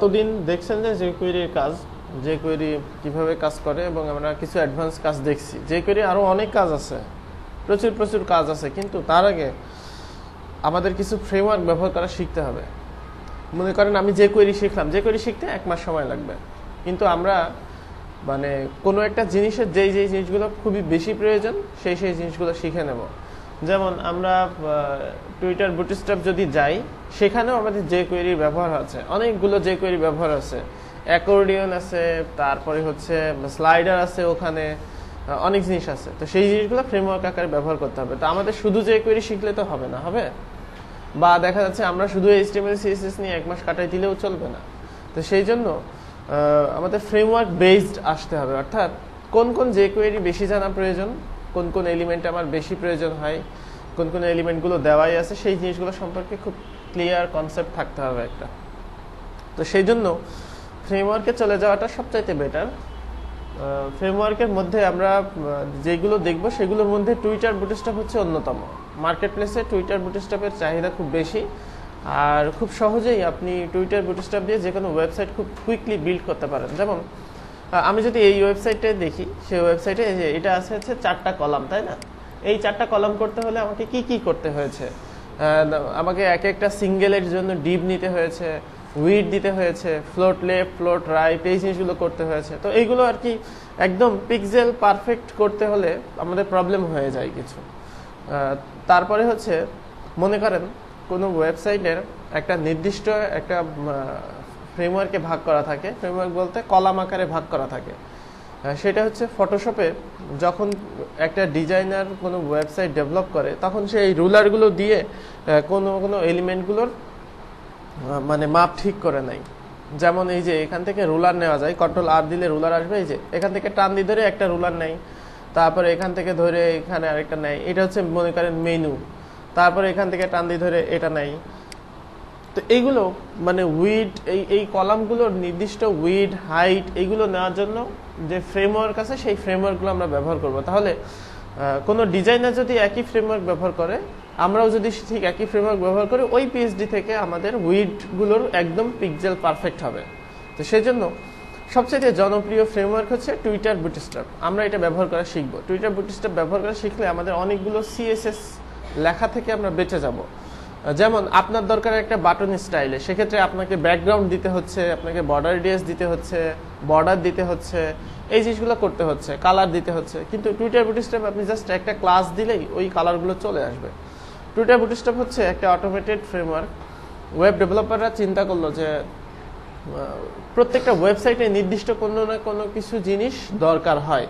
কতদিন দেখছেন যে যে কোয়েরির কাজ যে কোয়েরি কিভাবে কাজ করে এবং আমরা কিছু অ্যাডভান্স কাজ দেখছি যে কোয়েরি আরও অনেক কাজ আছে প্রচুর প্রচুর কাজ আছে কিন্তু তার আগে আমাদের কিছু ফ্রেমওয়ার্ক ব্যবহার করা শিখতে হবে মনে করেন আমি যে কোয়েরি শিখলাম যে কোয়েরি শিখতে এক মাস সময় লাগবে কিন্তু আমরা মানে কোনো একটা জিনিসের যেই যেই জিনিসগুলো খুবই বেশি প্রয়োজন সেই সেই জিনিসগুলো শিখে নেব যেমন আমরা টুইটার বুটস্ট্যাপ যদি যাই সেখানেও আমাদের যে কোয়েরির ব্যবহার আছে অনেকগুলো যে কোয়েরি ব্যবহার আছে অ্যাকোর্ডিয়ন আছে তারপরে হচ্ছে স্লাইডার আছে ওখানে অনেক জিনিস আছে তো সেই জিনিসগুলো ফ্রেমওয়ার্ক আকারে ব্যবহার করতে হবে তো আমাদের শুধু যে কোয়েরি শিখলে তো হবে না হবে বা দেখা যাচ্ছে আমরা শুধু এইচটিএমএল সিএসএস নিয়ে এক মাস কাটাই দিলেও চলবে না তো সেই জন্য আমাদের ফ্রেমওয়ার্ক বেসড আসতে হবে অর্থাৎ কোন কোন যে কোয়েরি বেশি জানা প্রয়োজন কোন কোন এলিমেন্ট আমার বেশি প্রয়োজন হয় কোন কোন এলিমেন্টগুলো দেওয়াই আছে সেই জিনিসগুলো সম্পর্কে খুব ক্লিয়ার কনসেপ্ট থাকতে হবে একটা তো সেই জন্য ফ্রেমওয়ার্কে চলে যাওয়াটা সবচাইতে বেটার ফ্রেমওয়ার্কের মধ্যে আমরা যেগুলো দেখব সেগুলোর মধ্যে টুইটার বুটস্টপ হচ্ছে অন্যতম মার্কেট প্লেসে টুইটার বুটস্টপের চাহিদা খুব বেশি আর খুব সহজেই আপনি টুইটার বুটস্টপ দিয়ে যে কোনো ওয়েবসাইট খুব কুইকলি বিল্ড করতে পারেন যেমন আমি যদি এই ওয়েবসাইটে দেখি সেই ওয়েবসাইটে এটা আছে হচ্ছে চারটা কলাম তাই না এই চারটা কলাম করতে হলে আমাকে কি কি করতে হয়েছে আমাকে এক একটা সিঙ্গেলের জন্য ডিপ নিতে হয়েছে উইড দিতে হয়েছে ফ্লোট লেফট ফ্লোট রাইট এই জিনিসগুলো করতে হয়েছে তো এইগুলো আর কি একদম পিক্সেল পারফেক্ট করতে হলে আমাদের প্রবলেম হয়ে যায় কিছু তারপরে হচ্ছে মনে করেন কোনো ওয়েবসাইটের একটা নির্দিষ্ট একটা ফ্রেমওয়ার্কে ভাগ করা থাকে ফ্রেমওয়ার্ক বলতে কলাম আকারে ভাগ করা থাকে সেটা হচ্ছে ফটোশপে যখন একটা ডিজাইনার কোনো ওয়েবসাইট ডেভেলপ করে তখন সে এই রুলারগুলো দিয়ে কোনো কোনো এলিমেন্টগুলোর মানে মাপ ঠিক করে নেয় যেমন এই যে এখান থেকে রুলার নেওয়া যায় কন্ট্রোল আর দিলে রুলার আসবে এই যে এখান থেকে টান দিয়ে ধরে একটা রুলার নেয় তারপরে এখান থেকে ধরে এখানে আরেকটা নেয় এটা হচ্ছে মনে করেন মেনু তারপরে এখান থেকে টান দিয়ে ধরে এটা নেয় তো এইগুলো মানে উইড এই এই কলামগুলোর নির্দিষ্ট উইড হাইট এইগুলো নেওয়ার জন্য যে ফ্রেমওয়ার্ক আছে সেই ফ্রেমওয়ার্কগুলো আমরা ব্যবহার করব তাহলে কোনো ডিজাইনার যদি একই ফ্রেমওয়ার্ক ব্যবহার করে আমরাও যদি ঠিক একই ফ্রেমওয়ার্ক ব্যবহার করি ওই পিএইচডি থেকে আমাদের উইডগুলোর একদম পিকজেল পারফেক্ট হবে তো সেই জন্য সবচেয়ে জনপ্রিয় ফ্রেমওয়ার্ক হচ্ছে টুইটার বুটিস্টার আমরা এটা ব্যবহার করা শিখবো টুইটার বুটিস্টার ব্যবহার করা শিখলে আমাদের অনেকগুলো সিএসএস লেখা থেকে আমরা বেঁচে যাব যেমন আপনার দরকার একটা বাটন স্টাইলে সেক্ষেত্রে আপনাকে ব্যাকগ্রাউন্ড দিতে হচ্ছে আপনাকে বর্ডার ডিএস দিতে হচ্ছে বর্ডার দিতে হচ্ছে এই জিনিসগুলো করতে হচ্ছে কালার দিতে হচ্ছে কিন্তু টুইটার বুটিস্টেপ আপনি জাস্ট একটা ক্লাস দিলেই ওই কালারগুলো চলে আসবে টুইটার বুটিস্টেপ হচ্ছে একটা অটোমেটেড ফ্রেমওয়ার্ক ওয়েব ডেভেলপাররা চিন্তা করলো যে প্রত্যেকটা ওয়েবসাইটে নির্দিষ্ট কোনো না কোনো কিছু জিনিস দরকার হয়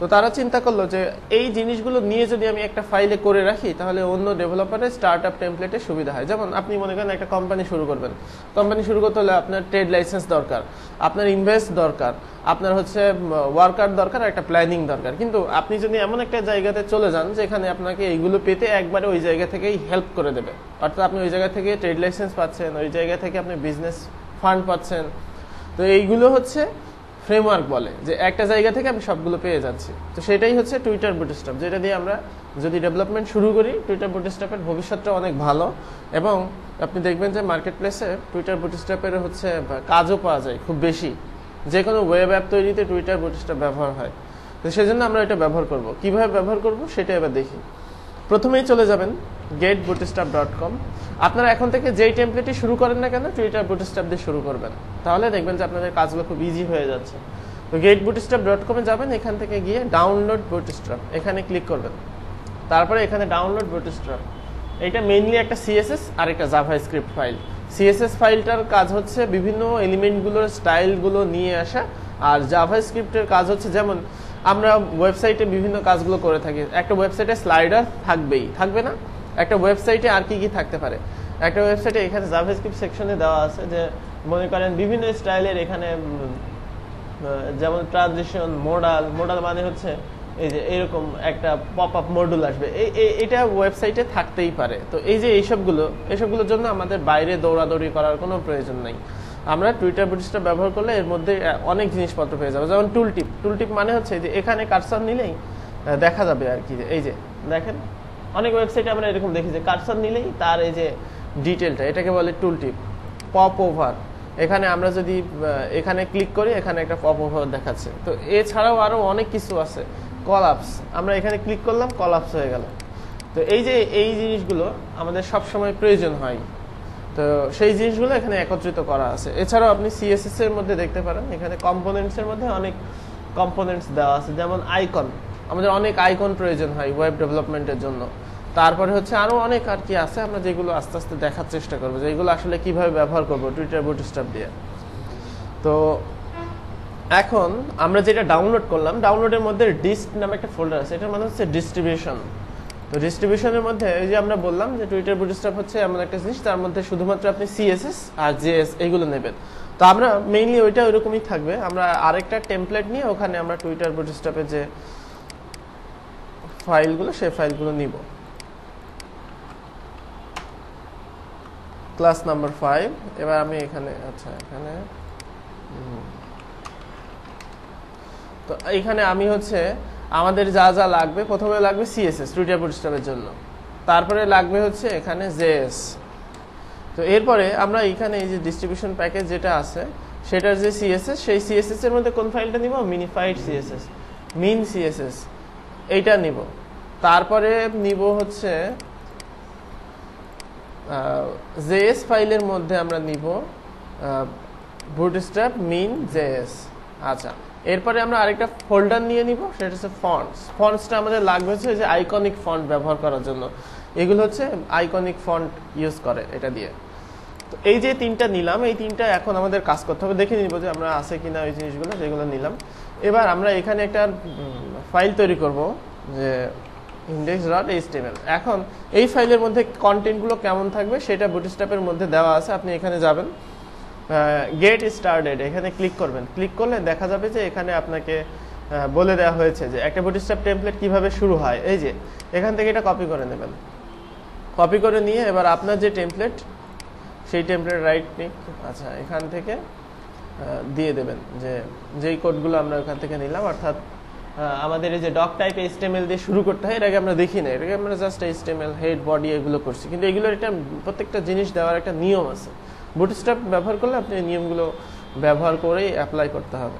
তো তারা চিন্তা করলো যে এই জিনিসগুলো নিয়ে যদি আমি একটা ফাইলে করে রাখি তাহলে অন্য ডেভেলপারের স্টার্ট আপ টেমপ্লেটে সুবিধা হয় যেমন আপনি মনে করেন একটা কোম্পানি শুরু করবেন কোম্পানি শুরু করতে হলে আপনার ট্রেড লাইসেন্স দরকার আপনার ইনভেস্ট দরকার আপনার হচ্ছে ওয়ার্কার দরকার একটা প্ল্যানিং দরকার কিন্তু আপনি যদি এমন একটা জায়গাতে চলে যান যেখানে আপনাকে এইগুলো পেতে একবারে ওই জায়গা থেকেই হেল্প করে দেবে অর্থাৎ আপনি ওই জায়গা থেকে ট্রেড লাইসেন্স পাচ্ছেন ওই জায়গা থেকে আপনি বিজনেস ফান্ড পাচ্ছেন তো এইগুলো হচ্ছে ফ্রেমওয়ার্ক বলে যে একটা জায়গা থেকে আমি সবগুলো পেয়ে যাচ্ছি তো সেটাই হচ্ছে টুইটার বুটস্টপ যেটা দিয়ে আমরা যদি ডেভেলপমেন্ট শুরু করি টুইটার বুটস্টপের ভবিষ্যৎটা অনেক ভালো এবং আপনি দেখবেন যে মার্কেট প্লেসে টুইটার বুটস্টপের হচ্ছে কাজও পাওয়া যায় খুব বেশি যে কোনো ওয়েব অ্যাপ তৈরিতে টুইটার বুটস্টপ ব্যবহার হয় তো সেজন্য আমরা এটা ব্যবহার করব কিভাবে ব্যবহার করব সেটা এবার দেখি প্রথমেই চলে যাবেন গেট বুটস্টাপ ডট কম আপনারা এখন থেকে যেই টেমপ্লেটটি শুরু করেন না কেন টুইটার বুটস্টাপ দিয়ে শুরু করবেন তাহলে দেখবেন যে আপনাদের কাজগুলো খুব ইজি হয়ে যাচ্ছে তো গেট বুটস্টাপ ডট কমে যাবেন এখান থেকে গিয়ে ডাউনলোড বুটস্ট্রাপ এখানে ক্লিক করবেন তারপরে এখানে ডাউনলোড বুটস্ট্রাপ এটা মেইনলি একটা সিএসএস আর একটা জাভা স্ক্রিপ্ট ফাইল সিএসএস ফাইলটার কাজ হচ্ছে বিভিন্ন এলিমেন্টগুলোর স্টাইলগুলো নিয়ে আসা আর জাভা স্ক্রিপ্টের কাজ হচ্ছে যেমন আমরা ওয়েবসাইটে বিভিন্ন কাজগুলো করে থাকি একটা ওয়েবসাইটে স্লাইডার থাকবেই থাকবে না একটা ওয়েবসাইটে আর কি কি থাকতে পারে একটা ওয়েবসাইটে এখানে জাভাস্ক্রিপ্ট সেকশনে দেওয়া আছে যে মনে করেন বিভিন্ন স্টাইলের এখানে যেমন ট্রানজিশন মোডাল মোডাল মানে হচ্ছে এই যে এরকম একটা পপ আপ মডুল আসবে এই এটা ওয়েবসাইটে থাকতেই পারে তো এই যে এইসবগুলো এইসবগুলোর জন্য আমাদের বাইরে দৌড়াদৌড়ি করার কোনো প্রয়োজন নাই আমরা টুইটার ব্রিজটা ব্যবহার করলে এর মধ্যে অনেক জিনিসপত্র পেয়ে যাবো যেমন টুল টিপ টুল টিপ মানে হচ্ছে যে এখানে কারসার নিলেই দেখা যাবে আর কি এই যে দেখেন অনেক ওয়েবসাইটে আমরা এরকম দেখি যে কারসার নিলেই তার এই যে ডিটেলটা এটাকে বলে টুল টিপ পপ ওভার এখানে আমরা যদি এখানে ক্লিক করি এখানে একটা পপ ওভার দেখাচ্ছে তো এছাড়াও আরও অনেক কিছু আছে কলাপস আমরা এখানে ক্লিক করলাম কলাপস হয়ে গেল তো এই যে এই জিনিসগুলো আমাদের সব সময় প্রয়োজন হয় তো সেই জিনিসগুলো এখানে একত্রিত করা আছে এছাড়াও আপনি সিএসএস এর মধ্যে দেখতে পারেন এখানে কম্পোনেন্টস এর মধ্যে অনেক কম্পোনেন্টস দেওয়া আছে যেমন আইকন আমাদের অনেক আইকন প্রয়োজন হয় ওয়েব ডেভেলপমেন্টের জন্য তারপরে হচ্ছে আরও অনেক আর কি আছে আমরা যেগুলো আস্তে আস্তে দেখার চেষ্টা করবো যেগুলো আসলে কীভাবে ব্যবহার করবো টুইটার বুটস্টাপ দিয়ে তো এখন আমরা যেটা ডাউনলোড করলাম ডাউনলোডের মধ্যে ডিস্ক নামে একটা ফোল্ডার আছে এটার মানে হচ্ছে ডিস্ট্রিবিউশন তো ডিস্ট্রিবিউশনের মধ্যে এই যে আমরা বললাম যে টুইটার বুটস্ট্র্যাপ হচ্ছে এমন একটা জিনিস তার মধ্যে শুধুমাত্র আপনি সিএসএস আর জেএস এইগুলো নেবেন তো আমরা মেইনলি ওইটা ওইরকমই থাকবে আমরা আরেকটা টেমপ্লেট নিয়ে ওখানে আমরা টুইটার বুটস্ট্র্যাপে যে ফাইলগুলো সেই ফাইলগুলো নিব ক্লাস নাম্বার ফাইভ এবার আমি এখানে আচ্ছা এখানে তো এখানে আমি হচ্ছে আমাদের যা যা লাগবে প্রথমে লাগবে সিএসএস টুইটার প্রতিষ্ঠানের জন্য তারপরে লাগবে হচ্ছে এখানে জেএস তো এরপরে আমরা এখানে এই যে ডিস্ট্রিবিউশন প্যাকেজ যেটা আছে সেটার যে সিএসএস সেই সিএসএস এর মধ্যে কোন ফাইলটা নিব মিনিফাইড সিএসএস মিন সিএসএস এইটা নিব তারপরে নিব হচ্ছে জেএস ফাইলের মধ্যে আমরা নিব বুটস্ট্র্যাপ মিন জেএস আচ্ছা এরপরে আমরা আরেকটা ফোল্ডার নিয়ে নিব সেটা হচ্ছে ফন্টস ফন্টসটা আমাদের লাগবে হচ্ছে যে আইকনিক ফন্ট ব্যবহার করার জন্য এগুলো হচ্ছে আইকনিক ফন্ট ইউজ করে এটা দিয়ে তো এই যে তিনটা নিলাম এই তিনটা এখন আমাদের কাজ করতে হবে দেখে নিব যে আমরা আছে কি না ওই জিনিসগুলো যেগুলো নিলাম এবার আমরা এখানে একটা ফাইল তৈরি করব যে ইন্ডেক্স ডট এইচটিএমএল এখন এই ফাইলের মধ্যে কন্টেন্টগুলো কেমন থাকবে সেটা বুটস্ট্যাপের মধ্যে দেওয়া আছে আপনি এখানে যাবেন গেট স্টার্টেড এখানে ক্লিক করবেন ক্লিক করলে দেখা যাবে যে এখানে আপনাকে বলে দেওয়া হয়েছে যে একটা বুটিস্টাপ টেমপ্লেট কীভাবে শুরু হয় এই যে এখান থেকে এটা কপি করে নেবেন কপি করে নিয়ে এবার আপনার যে টেমপ্লেট সেই টেমপ্লেট রাইট ক্লিক আচ্ছা এখান থেকে দিয়ে দেবেন যে যেই কোডগুলো আমরা ওখান থেকে নিলাম অর্থাৎ আমাদের এই যে ডক টাইপ এইচটিএমএল দিয়ে শুরু করতে হয় এটাকে আমরা দেখি না এটাকে আমরা জাস্ট এইচটিএমএল হেড বডি এগুলো করছি কিন্তু এগুলোর একটা প্রত্যেকটা জিনিস দেওয়ার একটা নিয়ম আছে বুটস্ট্র্যাপ ব্যবহার করলে আপনি নিয়মগুলো ব্যবহার করেই অ্যাপ্লাই করতে হবে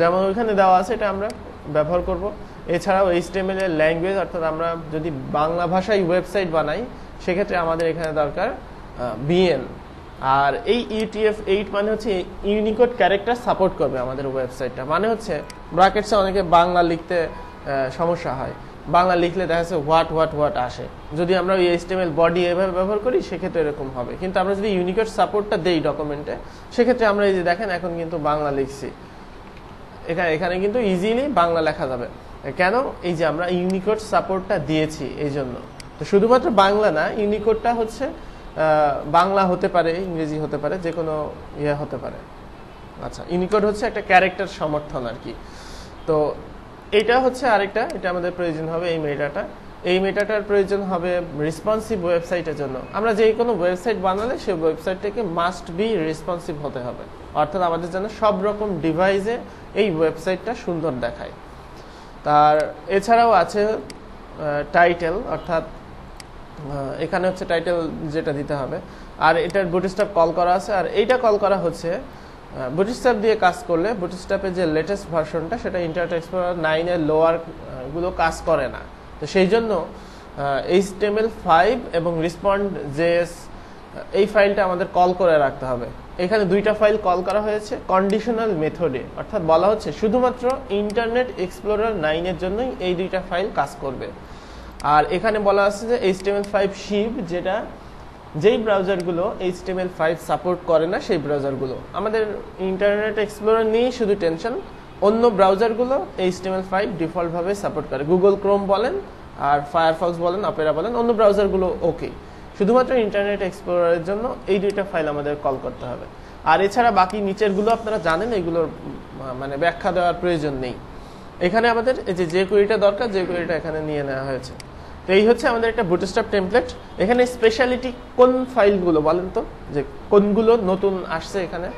যেমন ওইখানে দেওয়া আছে এটা আমরা ব্যবহার করব এছাড়াও এইচটিএমএল এর ল্যাঙ্গুয়েজ অর্থাৎ আমরা যদি বাংলা ভাষায় ওয়েবসাইট বানাই সেক্ষেত্রে আমাদের এখানে দরকার বিএন আর এই ইউটিএফ e এইট মানে হচ্ছে ইউনিকোড ক্যারেক্টার সাপোর্ট করবে আমাদের ওয়েবসাইটটা মানে হচ্ছে ব্রাকেটসে অনেকে বাংলা লিখতে সমস্যা হয় বাংলা লিখলে দেখা যাচ্ছে হোয়াট হোয়াট হোয়াট আসে যদি আমরা ওই এইচটিএমএল বডি এভাবে ব্যবহার করি সেক্ষেত্রে এরকম হবে কিন্তু আমরা যদি ইউনিকোড সাপোর্টটা দেই ডকুমেন্টে সেক্ষেত্রে আমরা এই যে দেখেন এখন কিন্তু বাংলা লিখছি এখানে এখানে কিন্তু ইজিলি বাংলা লেখা যাবে কেন এই যে আমরা ইউনিকোড সাপোর্টটা দিয়েছি এই জন্য তো শুধুমাত্র বাংলা না ইউনিকোডটা হচ্ছে বাংলা হতে পারে ইংরেজি হতে পারে যে কোনো ইয়ে হতে পারে আচ্ছা ইউনিকোড হচ্ছে একটা ক্যারেক্টার সমর্থন আর কি তো এটা হচ্ছে আরেকটা এটা আমাদের প্রয়োজন হবে এই মেটাটা এই মেটাটার প্রয়োজন হবে রেসপন্সিভ ওয়েবসাইটের জন্য আমরা যে কোনো ওয়েবসাইট বানালে সেই ওয়েবসাইটটাকে মাস্ট বি রেসপন্সিভ হতে হবে অর্থাৎ আমাদের যেন সব রকম ডিভাইসে এই ওয়েবসাইটটা সুন্দর দেখায় তার এছাড়াও আছে টাইটেল অর্থাৎ এখানে হচ্ছে টাইটেল যেটা দিতে হবে আর এটার বুটস্টপ কল করা আছে আর এইটা কল করা হচ্ছে বুটিস্ট্যাপ দিয়ে কাজ করলে বুটিস্ট্যাপের যে লেটেস্ট ভার্সনটা সেটা ইন্টারনেট এক্সপ্লোরার নাইনের লোয়ারগুলো কাজ করে না তো সেই জন্য এইচটিএমএল ফাইভ এবং রিসপন্ড জেএস এই ফাইলটা আমাদের কল করে রাখতে হবে এখানে দুইটা ফাইল কল করা হয়েছে কন্ডিশনাল মেথডে অর্থাৎ বলা হচ্ছে শুধুমাত্র ইন্টারনেট এক্সপ্লোরার নাইনের জন্যই এই দুইটা ফাইল কাজ করবে আর এখানে বলা আছে যে এইচটিএমএল ফাইভ শিপ যেটা যেই ব্রাউজারগুলো এইচটিএমএল ফাইভ সাপোর্ট করে না সেই ব্রাউজারগুলো আমাদের ইন্টারনেট এক্সপ্লোরার নিয়েই শুধু টেনশন অন্য ব্রাউজারগুলো এইচটিএমএল ফাইভ ডিফল্টভাবে সাপোর্ট করে গুগল ক্রোম বলেন আর ফায়ারফক্স বলেন অপেরা বলেন অন্য ব্রাউজারগুলো ওকে শুধুমাত্র ইন্টারনেট এক্সপ্লোরারের জন্য এই দুইটা ফাইল আমাদের কল করতে হবে আর এছাড়া বাকি নিচেরগুলো আপনারা জানেন এগুলোর মানে ব্যাখ্যা দেওয়ার প্রয়োজন নেই এখানে আমাদের এই যে যে কুয়েরিটা দরকার যে কুয়েরিটা এখানে নিয়ে নেওয়া হয়েছে তো এই হচ্ছে আমাদের একটা বুটস্ট্যাপ টেমপ্লেট এখানে স্পেশালিটি কোন ফাইলগুলো বলেন তো যে কোনগুলো নতুন আসছে এখানে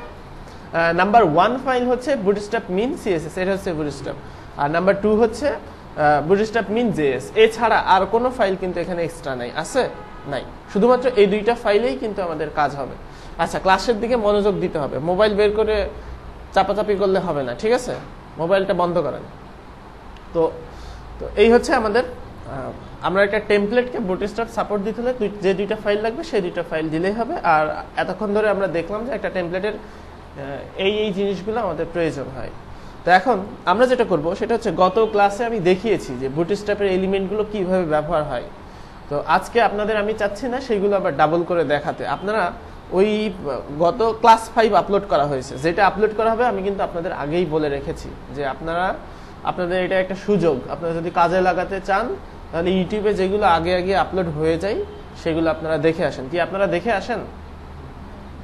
নাম্বার ওয়ান ফাইল হচ্ছে বুটস্ট্যাপ মিন সিএসএস এটা হচ্ছে বুটস্ট্যাপ আর নাম্বার টু হচ্ছে বুটস্ট্যাপ মিন জেএস এছাড়া আর কোনো ফাইল কিন্তু এখানে এক্সট্রা নাই আছে নাই শুধুমাত্র এই দুইটা ফাইলেই কিন্তু আমাদের কাজ হবে আচ্ছা ক্লাসের দিকে মনোযোগ দিতে হবে মোবাইল বের করে চাপাচাপি করলে হবে না ঠিক আছে মোবাইলটা বন্ধ করেন তো তো এই হচ্ছে আমাদের আমরা একটা টেমপ্লেটকে বুটস্ট্র্যাপ সাপোর্ট দিতে হলে যে দুইটা ফাইল লাগবে সেই দুইটা ফাইল দিলেই হবে আর এতক্ষণ ধরে আমরা দেখলাম যে একটা টেমপ্লেটের এই এই জিনিসগুলো আমাদের প্রয়োজন হয় তো এখন আমরা যেটা করব সেটা হচ্ছে গত ক্লাসে আমি দেখিয়েছি যে বুটস্ট্র্যাপের এলিমেন্টগুলো কিভাবে ব্যবহার হয় তো আজকে আপনাদের আমি চাচ্ছি না সেগুলো আবার ডাবল করে দেখাতে আপনারা ওই গত ক্লাস ফাইভ আপলোড করা হয়েছে যেটা আপলোড করা হবে আমি কিন্তু আপনাদের আগেই বলে রেখেছি যে আপনারা আপনাদের এটা একটা সুযোগ আপনারা যদি কাজে লাগাতে চান তাহলে ইউটিউবে যেগুলো আগে আগে আপলোড হয়ে যায় সেগুলো আপনারা দেখে আসেন কি আপনারা দেখে আসেন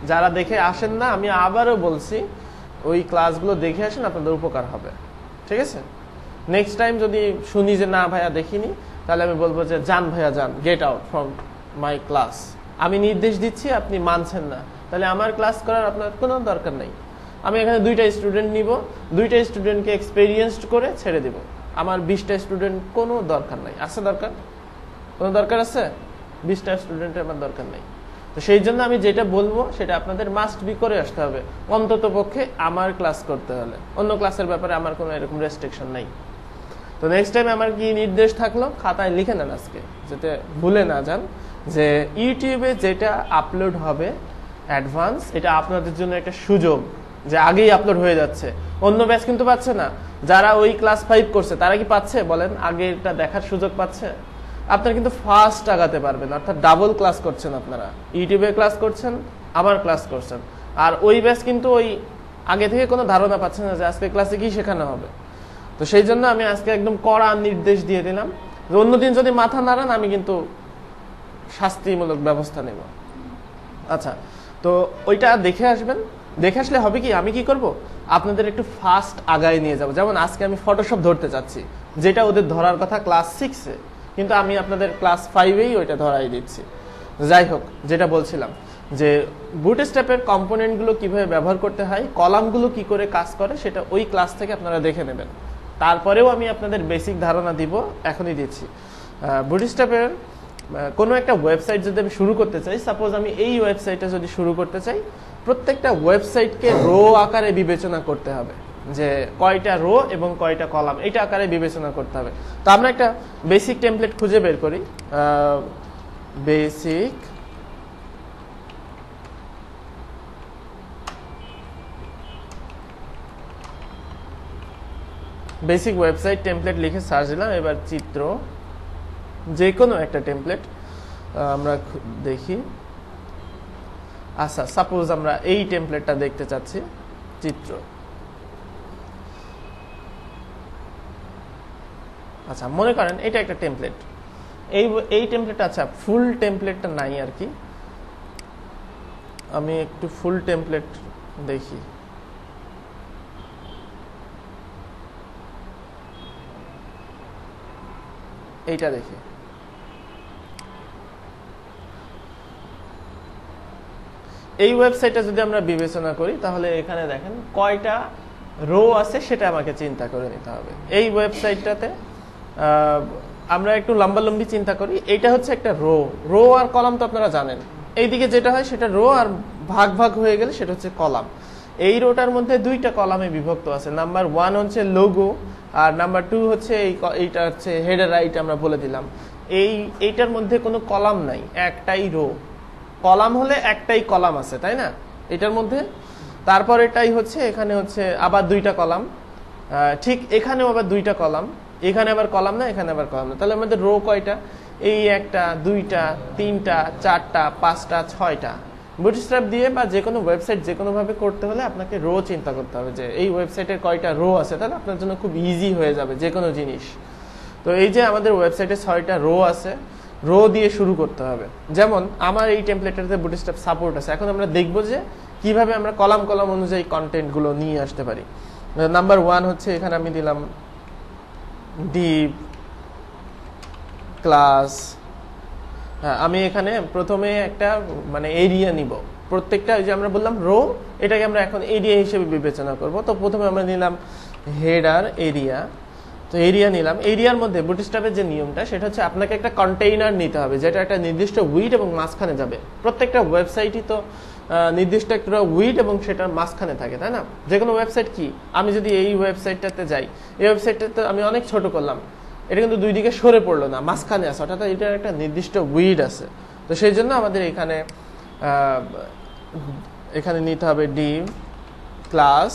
যারা দেখে আসেন না আমি আবারও বলছি ওই ক্লাসগুলো দেখে আসেন আপনাদের উপকার হবে ঠিক আছে নেক্সট টাইম যদি শুনি যে না ভাইয়া দেখিনি তাহলে আমি বলবো যে যান ভাইয়া যান get out from my class আমি নির্দেশ দিচ্ছি আপনি মানছেন না তাহলে আমার ক্লাস করার আপনার কোনো দরকার নেই আমি এখানে দুইটা স্টুডেন্ট নিব দুইটা স্টুডেন্টকে এক্সপেরিয়েন্সড করে ছেড়ে দেবো আমার বিশটা স্টুডেন্ট কোনো দরকার নাই আছে দরকার কোনো দরকার আছে বিশটা স্টুডেন্টের আমার দরকার নাই তো সেই জন্য আমি যেটা বলবো সেটা আপনাদের মাস্ট বি করে আসতে হবে অন্তত পক্ষে আমার ক্লাস করতে হলে অন্য ক্লাসের ব্যাপারে আমার কোনো এরকম রেস্ট্রিকশন নাই তো নেক্সট টাইম আমার কি নির্দেশ থাকলো খাতায় লিখে নেন আজকে যাতে ভুলে না যান যে ইউটিউবে যেটা আপলোড হবে অ্যাডভান্স এটা আপনাদের জন্য একটা সুযোগ যে আগেই আপলোড হয়ে যাচ্ছে অন্য ব্যাচ কিন্তু পাচ্ছে না যারা ওই ক্লাস ফাইভ করছে তারা কি পাচ্ছে বলেন এটা দেখার সুযোগ পাচ্ছে আপনারা কিন্তু ফার্স্ট আগাতে পারবেন অর্থাৎ ডাবল ক্লাস করছেন আপনারা ইউটিউবে ক্লাস করছেন আবার ক্লাস করছেন আর ওই ব্যাচ কিন্তু ওই আগে থেকে কোনো ধারণা পাচ্ছে না যে আজকে ক্লাসে কি শেখানো হবে তো সেই জন্য আমি আজকে একদম কড়া নির্দেশ দিয়ে দিলাম যে অন্যদিন যদি মাথা নাড়ান আমি কিন্তু শাস্তিমূলক ব্যবস্থা নেব আচ্ছা তো ওইটা দেখে আসবেন দেখে আসলে হবে কি আমি কি করব আপনাদের একটু ফাস্ট আগায় নিয়ে যাব যেমন আজকে আমি ফটোশপ ধরতে চাচ্ছি যেটা ওদের ধরার কথা ক্লাস সিক্সে কিন্তু আমি আপনাদের ক্লাস ফাইভেই ওইটা ধরাই দিচ্ছি যাই হোক যেটা বলছিলাম যে বুট স্টেপের কম্পোনেন্টগুলো কিভাবে ব্যবহার করতে হয় কলামগুলো কি করে কাজ করে সেটা ওই ক্লাস থেকে আপনারা দেখে নেবেন তারপরেও আমি আপনাদের বেসিক ধারণা দিব এখনই দিচ্ছি বুট স্টেপের কোনো একটা ওয়েবসাইট যদি আমি শুরু করতে চাই সাপোজ আমি এই ওয়েবসাইটটা যদি শুরু করতে চাই প্রত্যেকটা ওয়েবসাইটকে রো আকারে বিবেচনা করতে হবে যে কয়টা রো এবং কয়টা কলাম এটা আকারে বিবেচনা করতে হবে তো আমরা একটা বেসিক টেমপ্লেট খুঁজে বের করি বেসিক বেসিক ওয়েবসাইট টেমপ্লেট লিখে সার্চ দিলাম এবার চিত্র যে কোনো একটা টেমপ্লেট আমরা দেখি আচ্ছা সাপোজ আমরা এই টেমপ্লেটটা দেখতে চাচ্ছি চিত্র আচ্ছা মনে করেন এটা একটা টেমপ্লেট এই এই টেমপ্লেট আচ্ছা ফুল টেমপ্লেটটা নাই আর কি আমি একটু ফুল টেমপ্লেট দেখি এইটা দেখি এই ওয়েবসাইটটা যদি আমরা বিবেচনা করি তাহলে এখানে দেখেন কয়টা রো আছে সেটা আমাকে চিন্তা করে নিতে হবে এই ওয়েবসাইটটাতে আমরা একটু লম্বালম্বি চিন্তা করি এইটা হচ্ছে একটা রো রো আর কলাম তো আপনারা জানেন এইদিকে যেটা হয় সেটা রো আর ভাগ ভাগ হয়ে গেলে সেটা হচ্ছে কলাম এই রোটার মধ্যে দুইটা কলামে বিভক্ত আছে নাম্বার ওয়ান হচ্ছে লোগো আর নাম্বার টু হচ্ছে এই এইটা হচ্ছে হেডার রাইট আমরা বলে দিলাম এই এইটার মধ্যে কোনো কলাম নাই একটাই রো কলাম হলে একটাই কলাম আছে তাই না এটার মধ্যে তারপর এটাই হচ্ছে এখানে হচ্ছে আবার দুইটা কলাম ঠিক এখানেও আবার দুইটা কলাম এখানে আবার কলাম না এখানে আবার কলাম না তাহলে আমাদের রো কয়টা এই একটা দুইটা তিনটা চারটা পাঁচটা ছয়টা বুটস্ট্র্যাপ দিয়ে বা যে কোনো ওয়েবসাইট যে কোনোভাবে করতে হলে আপনাকে রো চিন্তা করতে হবে যে এই ওয়েবসাইটের কয়টা রো আছে তাহলে আপনার জন্য খুব ইজি হয়ে যাবে যে কোনো জিনিস তো এই যে আমাদের ওয়েবসাইটে ছয়টা রো আছে রো দিয়ে শুরু করতে হবে যেমন আমার এই টেমপ্লেটটাতে বুটস্ট্যাপ সাপোর্ট আছে এখন আমরা দেখব যে কিভাবে আমরা কলাম কলাম অনুযায়ী কন্টেন্টগুলো নিয়ে আসতে পারি নাম্বার ওয়ান হচ্ছে এখানে আমি দিলাম ডিপ ক্লাস হ্যাঁ আমি এখানে প্রথমে একটা মানে এরিয়া নিব প্রত্যেকটা যে আমরা বললাম রো এটাকে আমরা এখন এরিয়া হিসেবে বিবেচনা করব তো প্রথমে আমরা নিলাম হেডার এরিয়া তো এরিয়া নিলাম এরিয়ার মধ্যে বুটিস্টাপের যে নিয়মটা সেটা হচ্ছে আপনাকে একটা কন্টেইনার নিতে হবে যেটা একটা নির্দিষ্ট উইড এবং মাঝখানে যাবে প্রত্যেকটা ওয়েবসাইটই তো নির্দিষ্ট একটা উইড এবং সেটার মাঝখানে থাকে তাই না যে কোনো ওয়েবসাইট কি আমি যদি এই ওয়েবসাইটটাতে যাই এই ওয়েবসাইটটাতে আমি অনেক ছোট করলাম এটা কিন্তু দুই দিকে সরে পড়লো না মাঝখানে আছে অর্থাৎ এটার একটা নির্দিষ্ট উইড আছে তো সেই জন্য আমাদের এখানে এখানে নিতে হবে ডিম ক্লাস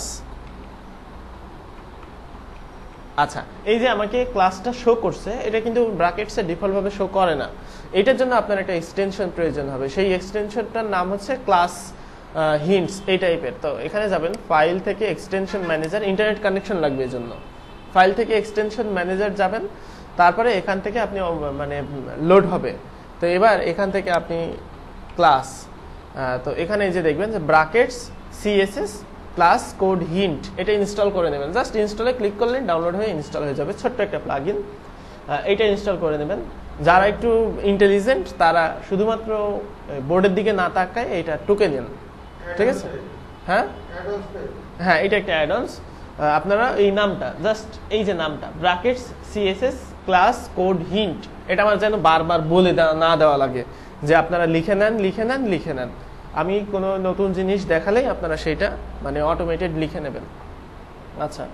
আচ্ছা এই যে আমাকে ক্লাসটা শো করছে এটা কিন্তু ব্র্যাকেটসে ডিফল্টভাবে শো করে না এটার জন্য আপনার একটা এক্সটেনশন প্রয়োজন হবে সেই এক্সটেনশনটার নাম হচ্ছে ক্লাস হিন্টস এই টাইপের তো এখানে যাবেন ফাইল থেকে এক্সটেনশন ম্যানেজার ইন্টারনেট কানেকশন লাগবে এর জন্য ফাইল থেকে এক্সটেনশন ম্যানেজার যাবেন তারপরে এখান থেকে আপনি মানে লোড হবে তো এবার এখান থেকে আপনি ক্লাস তো এখানে যে দেখবেন যে Brackets CSS plus code hint এটা ইনস্টল করে নেবেন জাস্ট ইনস্টলে ক্লিক করলেন ডাউনলোড হয়ে ইনস্টল হয়ে যাবে ছোট্ট একটা প্লাগ ইন ইনস্টল করে নেবেন যারা একটু ইন্টেলিজেন্ট তারা শুধুমাত্র বোর্ডের দিকে না তাকায় এটা টুকে নেন ঠিক আছে হ্যাঁ হ্যাঁ এটা একটা অ্যাডন্স আপনারা এই নামটা জাস্ট এই যে নামটা Brackets CSS class code hint এটা আমার যেন বারবার বলে না দেওয়া লাগে যে আপনারা লিখে নেন লিখে নেন লিখে নেন আমি কোনো নতুন জিনিস দেখালেই আপনারা সেইটা মানে অটোমেটেড লিখে নেবেন আচ্ছা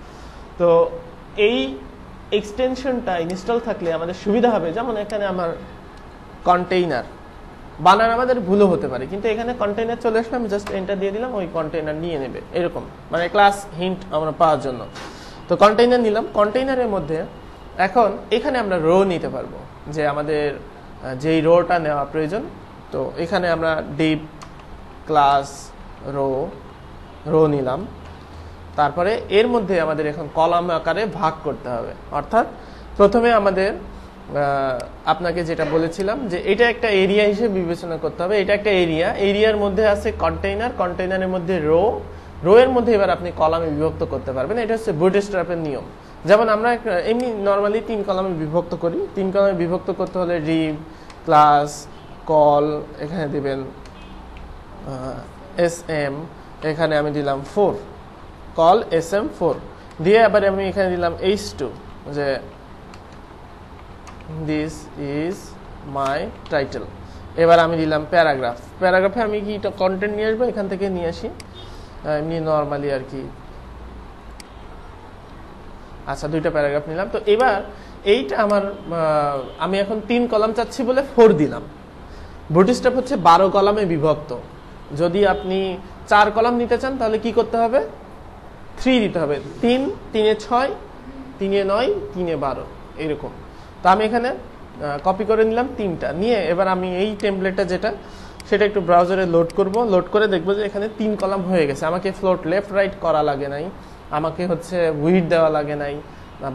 তো এই এক্সটেনশনটা ইনস্টল থাকলে আমাদের সুবিধা হবে যেমন এখানে আমার কন্টেইনার বানান আমাদের ভুলও হতে পারে কিন্তু এখানে কন্টেইনার চলে আসলে আমি জাস্ট এন্টার দিয়ে দিলাম ওই কন্টেইনার নিয়ে নেবে এরকম মানে ক্লাস হিন্ট আমরা পাওয়ার জন্য তো কন্টেইনার নিলাম কন্টেইনারের মধ্যে এখন এখানে আমরা রো নিতে পারবো যে আমাদের যেই রোটা নেওয়া প্রয়োজন তো এখানে আমরা ডিপ ক্লাস রো রো নিলাম তারপরে এর মধ্যে আমাদের এখন কলাম আকারে ভাগ করতে হবে অর্থাৎ প্রথমে আমাদের আপনাকে যেটা বলেছিলাম যে এটা একটা এরিয়া হিসেবে বিবেচনা করতে হবে এটা একটা এরিয়া এরিয়ার মধ্যে আছে কন্টেইনার কন্টেইনারের মধ্যে রো রো এর মধ্যে এবার আপনি কলামে বিভক্ত করতে পারবেন এটা হচ্ছে বুটস্ট্র্যাপের নিয়ম যেমন আমরা এমনি নর্মালি তিন কলামে বিভক্ত করি তিন কলামে বিভক্ত করতে হলে রিভ ক্লাস কল এখানে দেবেন এস এম এখানে আমি দিলাম four col S M four দিয়ে আবার আমি এখানে দিলাম এইচ টু যে দিস ইজ মাই টাইটেল এবার আমি দিলাম প্যারাগ্রাফ প্যারাগ্রাফে আমি কি কন্টেন্ট নিয়ে আসবো এখান থেকে নিয়ে আসি এমনি নর্মালি আর কি আচ্ছা দুইটা প্যারাগ্রাফ নিলাম তো এবার এইটা আমার আমি এখন তিন কলাম চাচ্ছি বলে ফোর দিলাম ব্রুটিস্টাপ হচ্ছে বারো কলামে বিভক্ত যদি আপনি চার কলাম নিতে চান তাহলে কি করতে হবে থ্রি দিতে হবে তিন তিনে ছয় তিনে নয় তিনে বারো এরকম তো আমি এখানে কপি করে নিলাম তিনটা নিয়ে এবার আমি এই টেমপ্লেটটা যেটা সেটা একটু ব্রাউজারে লোড করব লোড করে দেখবো যে এখানে তিন কলাম হয়ে গেছে আমাকে ফ্লোট লেফট রাইট করা লাগে নাই আমাকে হচ্ছে উইড দেওয়া লাগে নাই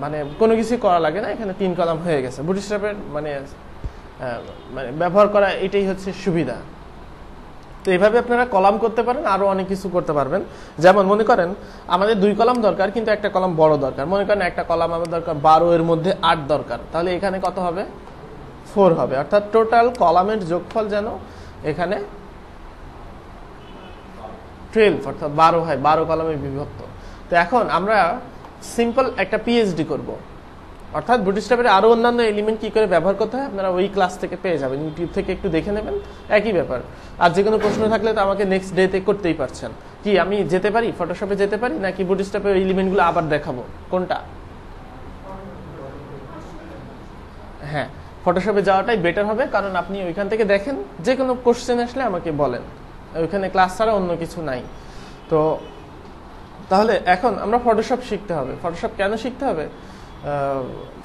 মানে কোনো কিছু করা লাগে না এখানে তিন কলাম হয়ে গেছে বুটিস্ট্রাপের মানে মানে ব্যবহার করা এটাই হচ্ছে সুবিধা তো এভাবে আপনারা কলাম করতে পারেন আরও অনেক কিছু করতে পারবেন যেমন মনে করেন আমাদের দুই কলাম দরকার কিন্তু একটা কলাম বড় দরকার মনে করেন একটা কলাম আমার দরকার বারো এর মধ্যে আট দরকার তাহলে এখানে কত হবে ফোর হবে অর্থাৎ টোটাল কলামের যোগফল যেন এখানে টুয়েলভ অর্থাৎ বারো হয় বারো কলামে বিভক্ত তো এখন আমরা সিম্পল একটা পিএইচডি করবো অর্থাৎ বুটস্ট্র্যাপের আরও অন্যান্য এলিমেন্ট কী করে ব্যবহার করতে হয় আপনারা ওই ক্লাস থেকে পেয়ে যাবেন ইউটিউব থেকে একটু দেখে নেবেন একই ব্যাপার আর যে কোনো প্রশ্ন থাকলে তো আমাকে নেক্সট ডেতে করতেই পারছেন কি আমি যেতে পারি ফটোশপে যেতে পারি নাকি বুটস্ট্র্যাপের এলিমেন্টগুলো আবার দেখাবো কোনটা হ্যাঁ ফটোশপে যাওয়াটাই বেটার হবে কারণ আপনি ওইখান থেকে দেখেন যে কোনো কোশ্চেন আসলে আমাকে বলেন ওইখানে ক্লাস ছাড়া অন্য কিছু নাই তো তাহলে এখন আমরা ফটোশপ শিখতে হবে ফটোশপ কেন শিখতে হবে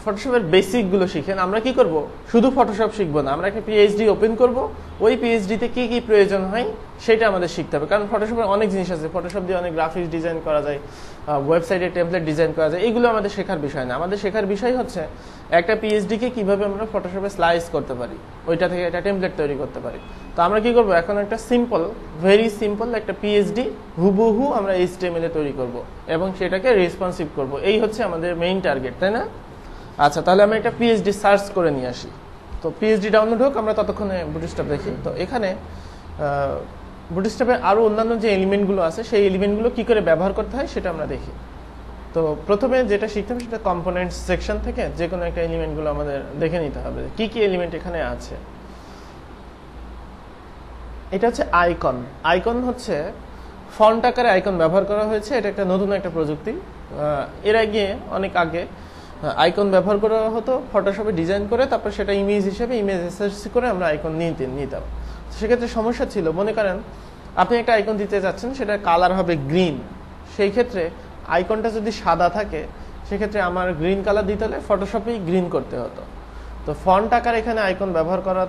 ফটোশপের বেসিকগুলো শিখেন আমরা কি করব শুধু ফটোশপ শিখব না আমরা একটা পিএইচডি ওপেন করব ওই পিএইচডিতে কি কি প্রয়োজন হয় সেটা আমাদের শিখতে হবে কারণ ফটোশপের অনেক জিনিস আছে ফটোশপ দিয়ে অনেক গ্রাফিক্স ডিজাইন করা যায় ওয়েবসাইটে টেমপ্লেট ডিজাইন করা যায় এগুলো আমাদের শেখার বিষয় না আমাদের শেখার বিষয় হচ্ছে একটা পিএইচডিকে কীভাবে আমরা ফটোশপে স্লাইস করতে পারি ওইটা থেকে একটা টেমপ্লেট তৈরি করতে পারি তো আমরা কি করব এখন একটা সিম্পল ভেরি সিম্পল একটা পিএইচডি হুবহু আমরা এইচটিএমএলে তৈরি করব এবং সেটাকে রেসপন্সিভ করব এই হচ্ছে আমাদের মেইন টার্গেট তাই না আচ্ছা তাহলে আমি একটা পিএইচডি সার্চ করে নিয়ে আসি তো পিএইচডি ডাউনলোড হোক আমরা ততক্ষণে বুটিস্টপ দেখি তো এখানে বুটস্ট্র্যাপের আরও অন্যান্য যে এলিমেন্টগুলো আছে সেই এলিমেন্টগুলো কী করে ব্যবহার করতে হয় সেটা আমরা দেখি তো প্রথমে যেটা শিখতে হবে সেটা কম্পোনেন্ট সেকশন থেকে যে কোনো একটা এলিমেন্টগুলো আমাদের দেখে নিতে হবে কি কি এলিমেন্ট এখানে আছে এটা হচ্ছে আইকন আইকন হচ্ছে ফন্ট আকারে আইকন ব্যবহার করা হয়েছে এটা একটা নতুন একটা প্রযুক্তি এর আগে অনেক আগে আইকন ব্যবহার করা হতো ফটোশপে ডিজাইন করে তারপর সেটা ইমেজ হিসেবে ইমেজ এসএসসি করে আমরা আইকন নিতে নিতাম সেক্ষেত্রে সমস্যা ছিল মনে করেন আপনি একটা আইকন দিতে যাচ্ছেন সেটার কালার হবে গ্রিন সেই ক্ষেত্রে আইকনটা যদি সাদা থাকে সেক্ষেত্রে আমার গ্রিন কালার দিতে হলে ফটোশপেই গ্রিন করতে হতো তো ফন্ট আকার এখানে আইকন ব্যবহার করা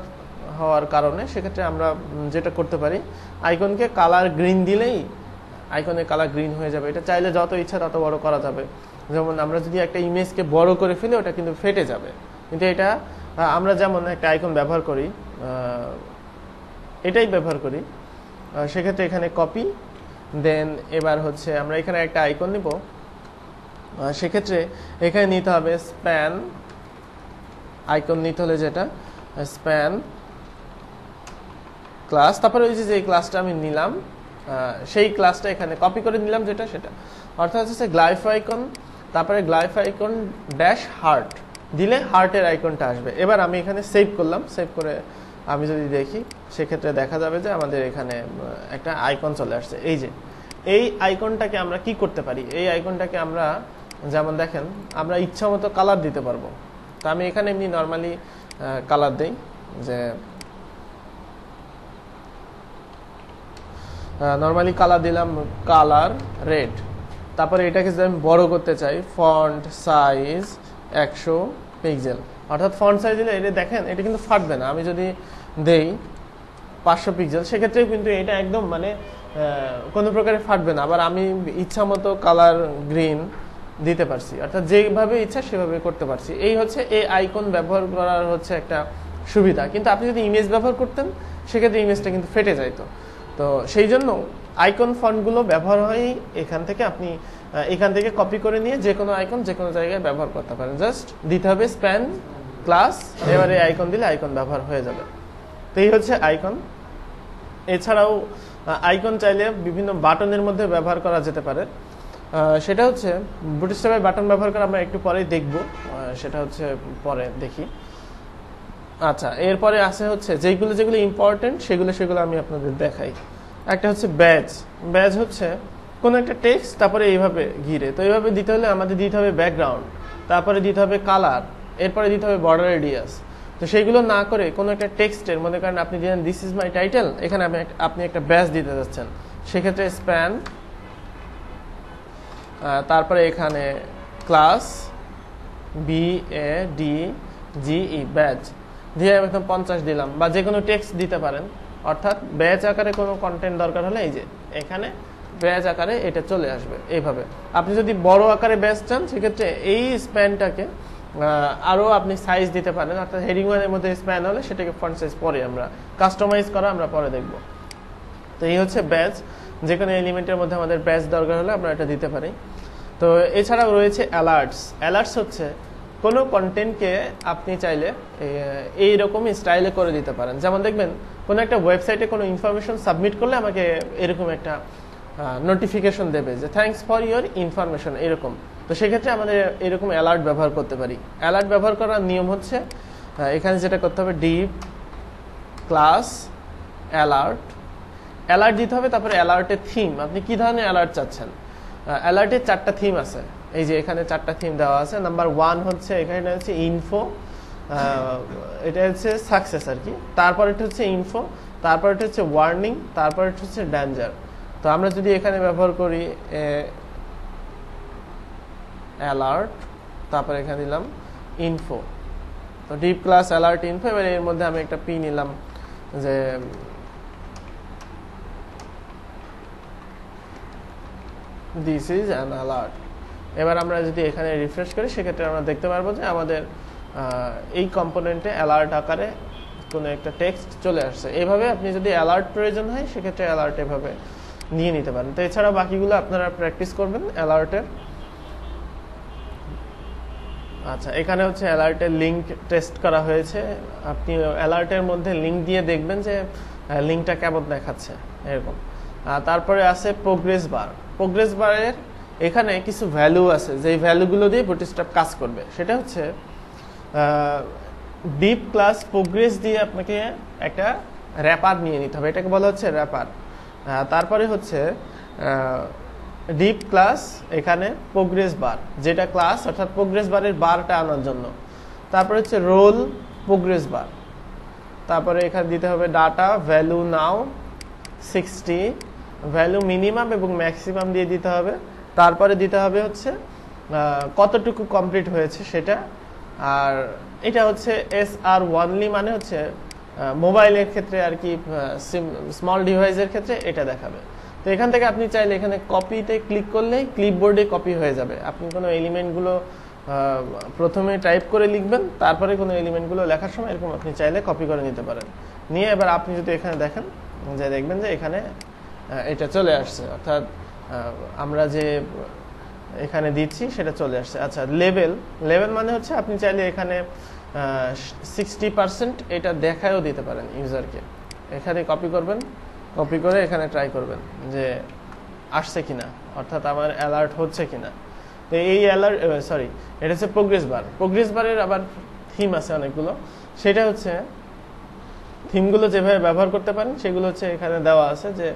হওয়ার কারণে সেক্ষেত্রে আমরা যেটা করতে পারি আইকনকে কালার গ্রিন দিলেই আইকনের কালার গ্রিন হয়ে যাবে এটা চাইলে যত ইচ্ছা তত বড় করা যাবে যেমন আমরা যদি একটা ইমেজকে বড় করে ফেলি ওটা কিন্তু ফেটে যাবে কিন্তু এটা আমরা যেমন একটা আইকন ব্যবহার করি এটাই ব্যবহার করি সেক্ষেত্রে এখানে কপি দেন এবার হচ্ছে আমরা এখানে একটা আইকন নিব সেক্ষেত্রে এখানে নিতে হবে স্প্যান আইকন নিতে হলে যেটা স্প্যান ক্লাস তারপরে ওই যে ক্লাসটা আমি নিলাম সেই ক্লাসটা এখানে কপি করে নিলাম যেটা সেটা অর্থাৎ হচ্ছে গ্লাইফ আইকন তারপরে গ্লাইফ আইকন ড্যাশ হার্ট দিলে হার্টের আইকনটা আসবে এবার আমি এখানে সেভ করলাম সেভ করে আমি যদি দেখি সেক্ষেত্রে দেখা যাবে যে আমাদের এখানে একটা আইকন চলে আসছে এই যে এই আইকনটাকে আমরা কি করতে পারি এই আইকনটাকে আমরা যেমন দেখেন আমরা ইচ্ছা মতো কালার দিতে পারবো তো আমি এখানে এমনি নর্মালি কালার দেই যে নর্মালি কালার দিলাম কালার রেড তারপরে এটাকে যদি আমি বড় করতে চাই ফন্ট সাইজ একশো পিক্সেল অর্থাৎ ফন্ট সাইজ দিলে এটা দেখেন এটা কিন্তু ফাটবে না আমি যদি দেই পাঁচশো পিক্সেল সেক্ষেত্রেও কিন্তু এটা একদম মানে কোনো প্রকারে ফাটবে না আবার আমি ইচ্ছা মতো কালার গ্রিন দিতে পারছি অর্থাৎ যেভাবে ইচ্ছা সেভাবে করতে পারছি এই হচ্ছে এই আইকন ব্যবহার করার হচ্ছে একটা সুবিধা কিন্তু আপনি যদি ইমেজ ব্যবহার করতেন সেক্ষেত্রে ইমেজটা কিন্তু ফেটে যাইত তো সেই জন্য আইকন ফন্টগুলো ব্যবহার হয় এখান থেকে আপনি এখান থেকে কপি করে নিয়ে যে কোনো আইকন যে কোনো জায়গায় ব্যবহার করতে পারেন জাস্ট দিতে হবে স্প্যান ক্লাস এবারে আইকন দিলে আইকন ব্যবহার হয়ে যাবে তো এই হচ্ছে আইকন এছাড়াও আইকন চাইলে বিভিন্ন বাটনের মধ্যে ব্যবহার করা যেতে পারে সেটা হচ্ছে বুটস্ট্যাপের বাটন ব্যবহার করে আমরা একটু পরেই দেখব সেটা হচ্ছে পরে দেখি আচ্ছা এরপরে আছে হচ্ছে যেগুলো যেগুলো ইম্পর্টেন্ট সেগুলো সেগুলো আমি আপনাদের দেখাই একটা হচ্ছে ব্যাজ ব্যাজ হচ্ছে কোনো একটা টেক্সট তারপরে এইভাবে ঘিরে তো এইভাবে দিতে হলে আমাদের দিতে হবে ব্যাকগ্রাউন্ড তারপরে দিতে হবে কালার এরপরে দিতে হবে বর্ডার ডিএস তো সেইগুলো না করে কোনো একটা টেক্সটের মনে করেন আপনি দিলেন দিস ইজ মাই টাইটেল এখানে আপনি আপনি একটা ব্যাস দিতে যাচ্ছেন সেক্ষেত্রে স্প্যান তারপরে এখানে class B A D G E badge দিয়ে আমি একদম পঞ্চাশ দিলাম বা যে কোনো টেক্সট দিতে পারেন অর্থাৎ ব্যাচ আকারে কোনো কন্টেন্ট দরকার হলে এই যে এখানে ব্যাচ আকারে এটা চলে আসবে এইভাবে আপনি যদি বড় আকারে ব্যাচ চান সেক্ষেত্রে এই স্প্যানটাকে আরও আপনি সাইজ দিতে পারেন অর্থাৎ হেডিং ওয়ানের মধ্যে স্প্যান হলে সেটাকে ফ্রন্ট সাইজ পরে আমরা কাস্টমাইজ করা আমরা পরে দেখব তো এই হচ্ছে ব্যাচ যে কোনো এলিমেন্টের মধ্যে আমাদের ব্যাচ দরকার হলে আমরা এটা দিতে পারি তো এছাড়াও রয়েছে অ্যালার্টস অ্যালার্টস হচ্ছে কোনো কন্টেন্টকে আপনি চাইলে এই রকম স্টাইলে করে দিতে পারেন যেমন দেখবেন কোনো একটা ওয়েবসাইটে কোনো ইনফরমেশন সাবমিট করলে আমাকে এরকম একটা নোটিফিকেশন দেবে যে থ্যাংকস ফর ইয়োর ইনফরমেশন এরকম তো সেক্ষেত্রে আমাদের এরকম অ্যালার্ট ব্যবহার করতে পারি অ্যালার্ট ব্যবহার করার নিয়ম হচ্ছে এখানে যেটা করতে হবে ডিপ ক্লাস অ্যালার্ট অ্যালার্ট দিতে হবে তারপরে অ্যালার্টের থিম আপনি কী ধরনের অ্যালার্ট চাচ্ছেন অ্যালার্টের চারটা থিম আছে এই যে এখানে চারটা থিম দেওয়া আছে নাম্বার ওয়ান হচ্ছে এখানে হচ্ছে ইনফো এটা হচ্ছে সাকসেস আর কি তারপরেটা হচ্ছে ইনফো তারপরেটা হচ্ছে ওয়ার্নিং তারপরেটা হচ্ছে ড্যাঞ্জার তো আমরা যদি এখানে ব্যবহার করি অ্যালার্ট তারপর এখানে দিলাম ইনফো তো ডিপ ক্লাস অ্যালার্ট ইনফো এবার এর মধ্যে আমি একটা পি নিলাম যে দিস ইজ অ্যান অ্যালার্ট এবার আমরা যদি এখানে রিফ্রেশ করি সেক্ষেত্রে আমরা দেখতে পারবো যে আমাদের এই কম্পোনেন্টে অ্যালার্ট আকারে কোনো একটা টেক্সট চলে আসছে এভাবে আপনি যদি অ্যালার্ট প্রয়োজন হয় সেক্ষেত্রে অ্যালার্ট এভাবে নিয়ে নিতে পারেন তো এছাড়া বাকিগুলো আপনারা প্র্যাকটিস করবেন অ্যালার্টের আচ্ছা এখানে হচ্ছে অ্যালার্টের লিঙ্ক টেস্ট করা হয়েছে আপনি অ্যালার্টের মধ্যে লিঙ্ক দিয়ে দেখবেন যে লিঙ্কটা কেমন দেখাচ্ছে এরকম তারপরে আছে প্রোগ্রেস বার প্রোগ্রেস বারের এখানে কিছু ভ্যালু আছে যেই ভ্যালুগুলো দিয়ে প্রতিষ্ঠাপ কাজ করবে সেটা হচ্ছে ডিপ ক্লাস প্রোগ্রেস দিয়ে আপনাকে একটা র্যাপার নিয়ে নিতে হবে এটাকে বলা হচ্ছে র্যাপার তারপরে হচ্ছে রিপ ক্লাস এখানে প্রোগ্রেস বার যেটা ক্লাস অর্থাৎ প্রোগ্রেস বারের বারটা আনার জন্য তারপরে হচ্ছে রোল প্রোগ্রেস বার তারপরে এখানে দিতে হবে data value now sixty value minimum এবং ম্যাক্সিমাম দিয়ে দিতে হবে তারপরে দিতে হবে হচ্ছে কতটুকু কমপ্লিট হয়েছে সেটা আর এটা হচ্ছে এস আর ওয়ানলি মানে হচ্ছে মোবাইলের ক্ষেত্রে আর কি স্মল ডিভাইসের ক্ষেত্রে এটা দেখাবে তো এখান থেকে আপনি চাইলে এখানে কপিতে ক্লিক করলে ক্লিপবোর্ডে কপি হয়ে যাবে আপনি কোনো এলিমেন্টগুলো প্রথমে টাইপ করে লিখবেন তারপরে কোনো এলিমেন্টগুলো লেখার সময় এরকম আপনি চাইলে কপি করে নিতে পারেন নিয়ে এবার আপনি যদি এখানে দেখেন যে দেখবেন যে এখানে এটা চলে আসছে অর্থাৎ আমরা যে এখানে দিচ্ছি সেটা চলে আসছে আচ্ছা লেভেল লেভেল মানে হচ্ছে আপনি চাইলে এখানে সিক্সটি পারসেন্ট এটা দেখায়ও দিতে পারেন ইউজারকে এখানে কপি করবেন কপি করে এখানে ট্রাই করবেন যে আসছে কিনা অর্থাৎ আমার অ্যালার্ট হচ্ছে কিনা তো এই অ্যালার্ট সরি এটা হচ্ছে প্রোগ্রেস বার প্রোগ্রেস বারের আবার থিম আছে অনেকগুলো সেটা হচ্ছে থিমগুলো যেভাবে ব্যবহার করতে পারেন সেগুলো হচ্ছে এখানে দেওয়া আছে যে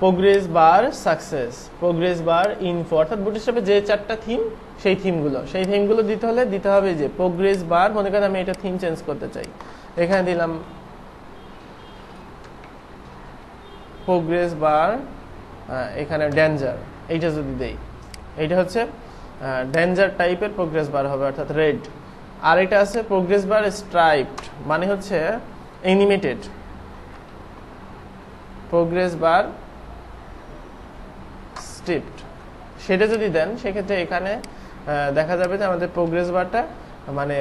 progress bar success progress bar info অর্থাৎ বুটিস্টপে যে চারটা থিম সেই থিমগুলো সেই থিমগুলো দিতে হলে দিতে হবে যে প্রোগ্রেস বার মনে করেন আমি এটা থিম চেঞ্জ করতে চাই এখানে দিলাম প্রোগ্রেস বার এখানে ড্যাঞ্জার এইটা যদি দেই এইটা হচ্ছে ড্যাঞ্জার টাইপের প্রোগ্রেস বার হবে অর্থাৎ রেড আর এটা আছে প্রোগ্রেস বার স্ট্রাইপড মানে হচ্ছে এনিমেটেড প্রোগ্রেস বার স্ট্রিপড সেটা যদি দেন সেক্ষেত্রে এখানে দেখা যাবে যে আমাদের প্রোগ্রেস বারটা মানে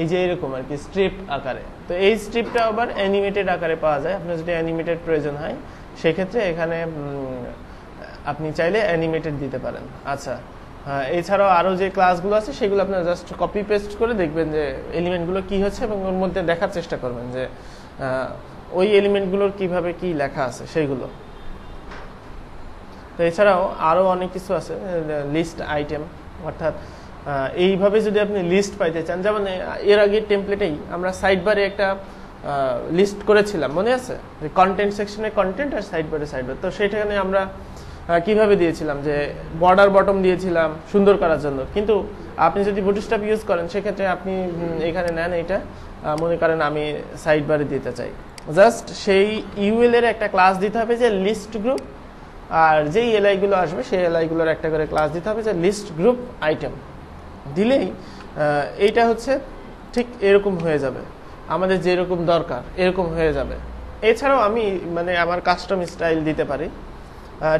এই যে এরকম আর কি স্ট্রিপ আকারে তো এই স্ট্রিপটা আবার অ্যানিমেটেড আকারে পাওয়া যায় আপনার যদি অ্যানিমেটেড প্রয়োজন হয় সেক্ষেত্রে এখানে আপনি চাইলে অ্যানিমেটেড দিতে পারেন আচ্ছা হ্যাঁ, এছাড়াও আরও যে ক্লাসগুলো আছে সেগুলো আপনার জাস্ট কপি পেস্ট করে দেখবেন যে এলিমেন্টগুলো কি হচ্ছে এবং ওর মধ্যে দেখার চেষ্টা করবেন যে ওই এলিমেন্টগুলোর কিভাবে কি লেখা আছে সেইগুলো তো এছাড়াও আরও অনেক কিছু আছে লিস্ট আইটেম অর্থাৎ এইভাবে যদি আপনি লিস্ট পাইতে চান যেমন এর আগে টেমপ্লেটেই আমরা সাইডবারে একটা লিস্ট করেছিলাম মনে আছে যে কন্টেন্ট সেকশনে কন্টেন্ট আর সাইড বাই সাইড তো সেখানে আমরা কিভাবে দিয়েছিলাম যে বর্ডার বটম দিয়েছিলাম সুন্দর করার জন্য কিন্তু আপনি যদি বুটস্টপ ইউজ করেন সেক্ষেত্রে আপনি এখানে নেন এটা মনে করেন আমি সাইড বারে দিতে চাই জাস্ট সেই ইউএল এর একটা ক্লাস দিতে হবে যে লিস্ট গ্রুপ আর যেই এলআইগুলো আসবে সেই এলআইগুলোর একটা করে ক্লাস দিতে হবে যে লিস্ট গ্রুপ আইটেম দিলেই এইটা হচ্ছে ঠিক এরকম হয়ে যাবে আমাদের যেরকম দরকার এরকম হয়ে যাবে এছাড়াও আমি মানে আমার কাস্টম স্টাইল দিতে পারি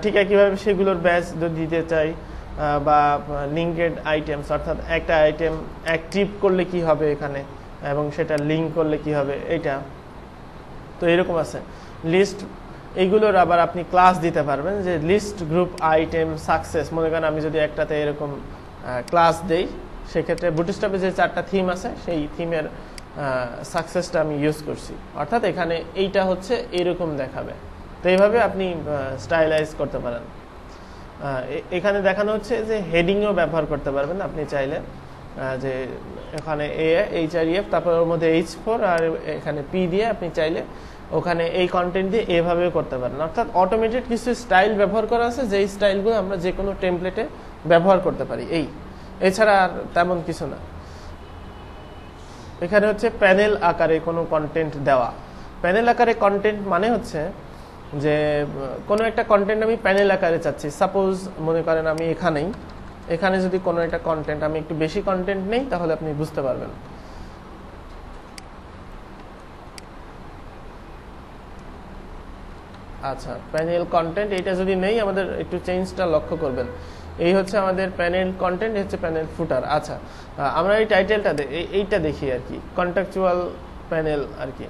ঠিক একইভাবে সেগুলোর ব্যাচ দিতে চাই বা লিঙ্কেড আইটেমস অর্থাৎ একটা আইটেম অ্যাক্টিভ করলে কি হবে এখানে এবং সেটা লিঙ্ক করলে কি হবে এটা তো এরকম আছে লিস্ট এইগুলোর আবার আপনি ক্লাস দিতে পারবেন যে লিস্ট গ্রুপ আইটেম সাকসেস মনে করেন আমি যদি একটাতে এরকম ক্লাস দেই সেক্ষেত্রে বুটিস্টপে যে চারটা থিম আছে সেই থিমের সাকসেসটা আমি ইউজ করছি অর্থাৎ এখানে এইটা হচ্ছে এইরকম দেখাবে তো এইভাবে আপনি স্টাইলাইজ করতে পারেন এখানে দেখানো হচ্ছে যে হেডিংও ব্যবহার করতে পারবেন আপনি চাইলে যে এখানে a H R E F e তারপর ওর মধ্যে এইচ ফোর আর এখানে পি দিয়ে আপনি চাইলে ওখানে এই কন্টেন্ট দিয়ে এভাবেও করতে পারেন অর্থাৎ অটোমেটেড কিছু স্টাইল ব্যবহার করা আছে যেই স্টাইলগুলো আমরা যে কোনো টেমপ্লেটে ব্যবহার করতে পারি এই এছাড়া আর তেমন কিছু না এখানে হচ্ছে প্যানেল আকারে কোনো কন্টেন্ট দেওয়া প্যানেল আকারে কন্টেন্ট মানে হচ্ছে যে কোনো একটা কন্টেন্ট আমি প্যানেল আকারে চাচ্ছি সাপোজ মনে করেন আমি এখানেই এখানে যদি কোনো একটা কন্টেন্ট আমি একটু বেশি কন্টেন্ট নেই তাহলে আপনি বুঝতে পারবেন আচ্ছা প্যানেল কন্টেন্ট এটা যদি নেই আমাদের একটু চেঞ্জটা লক্ষ্য করবেন এই হচ্ছে আমাদের প্যানেল কন্টেন্ট হচ্ছে প্যানেল ফুটার আচ্ছা আমরা এই টাইটেলটা এইটা দেখি আর কি কন্ট্রাকচুয়াল প্যানেল আর কি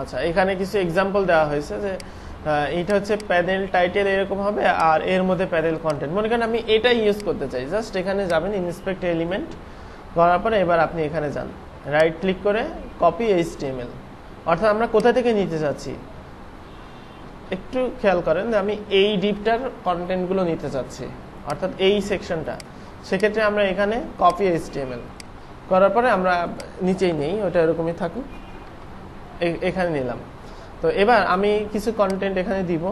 আচ্ছা এখানে কিছু এক্সাম্পল দেওয়া হয়েছে যে এটা হচ্ছে প্যানেল টাইটেল এরকম হবে আর এর মধ্যে প্যানেল কন্টেন্ট মনে করেন আমি এটাই ইউজ করতে চাই জাস্ট এখানে যাবেন ইন্সপেক্ট এলিমেন্ট করার পরে এবার আপনি এখানে যান রাইট ক্লিক করে কপি এইচ অর্থাৎ আমরা কোথা থেকে নিতে চাচ্ছি একটু খেয়াল করেন যে আমি এই ডিপটার কন্টেন্টগুলো নিতে চাচ্ছি অর্থাৎ এই সেকশনটা সেক্ষেত্রে আমরা এখানে কপি এইচটিএমএল করার পরে আমরা নিচেই নেই ওটা এরকমই থাকুক এখানে নিলাম তো এবার আমি কিছু কন্টেন্ট এখানে দিব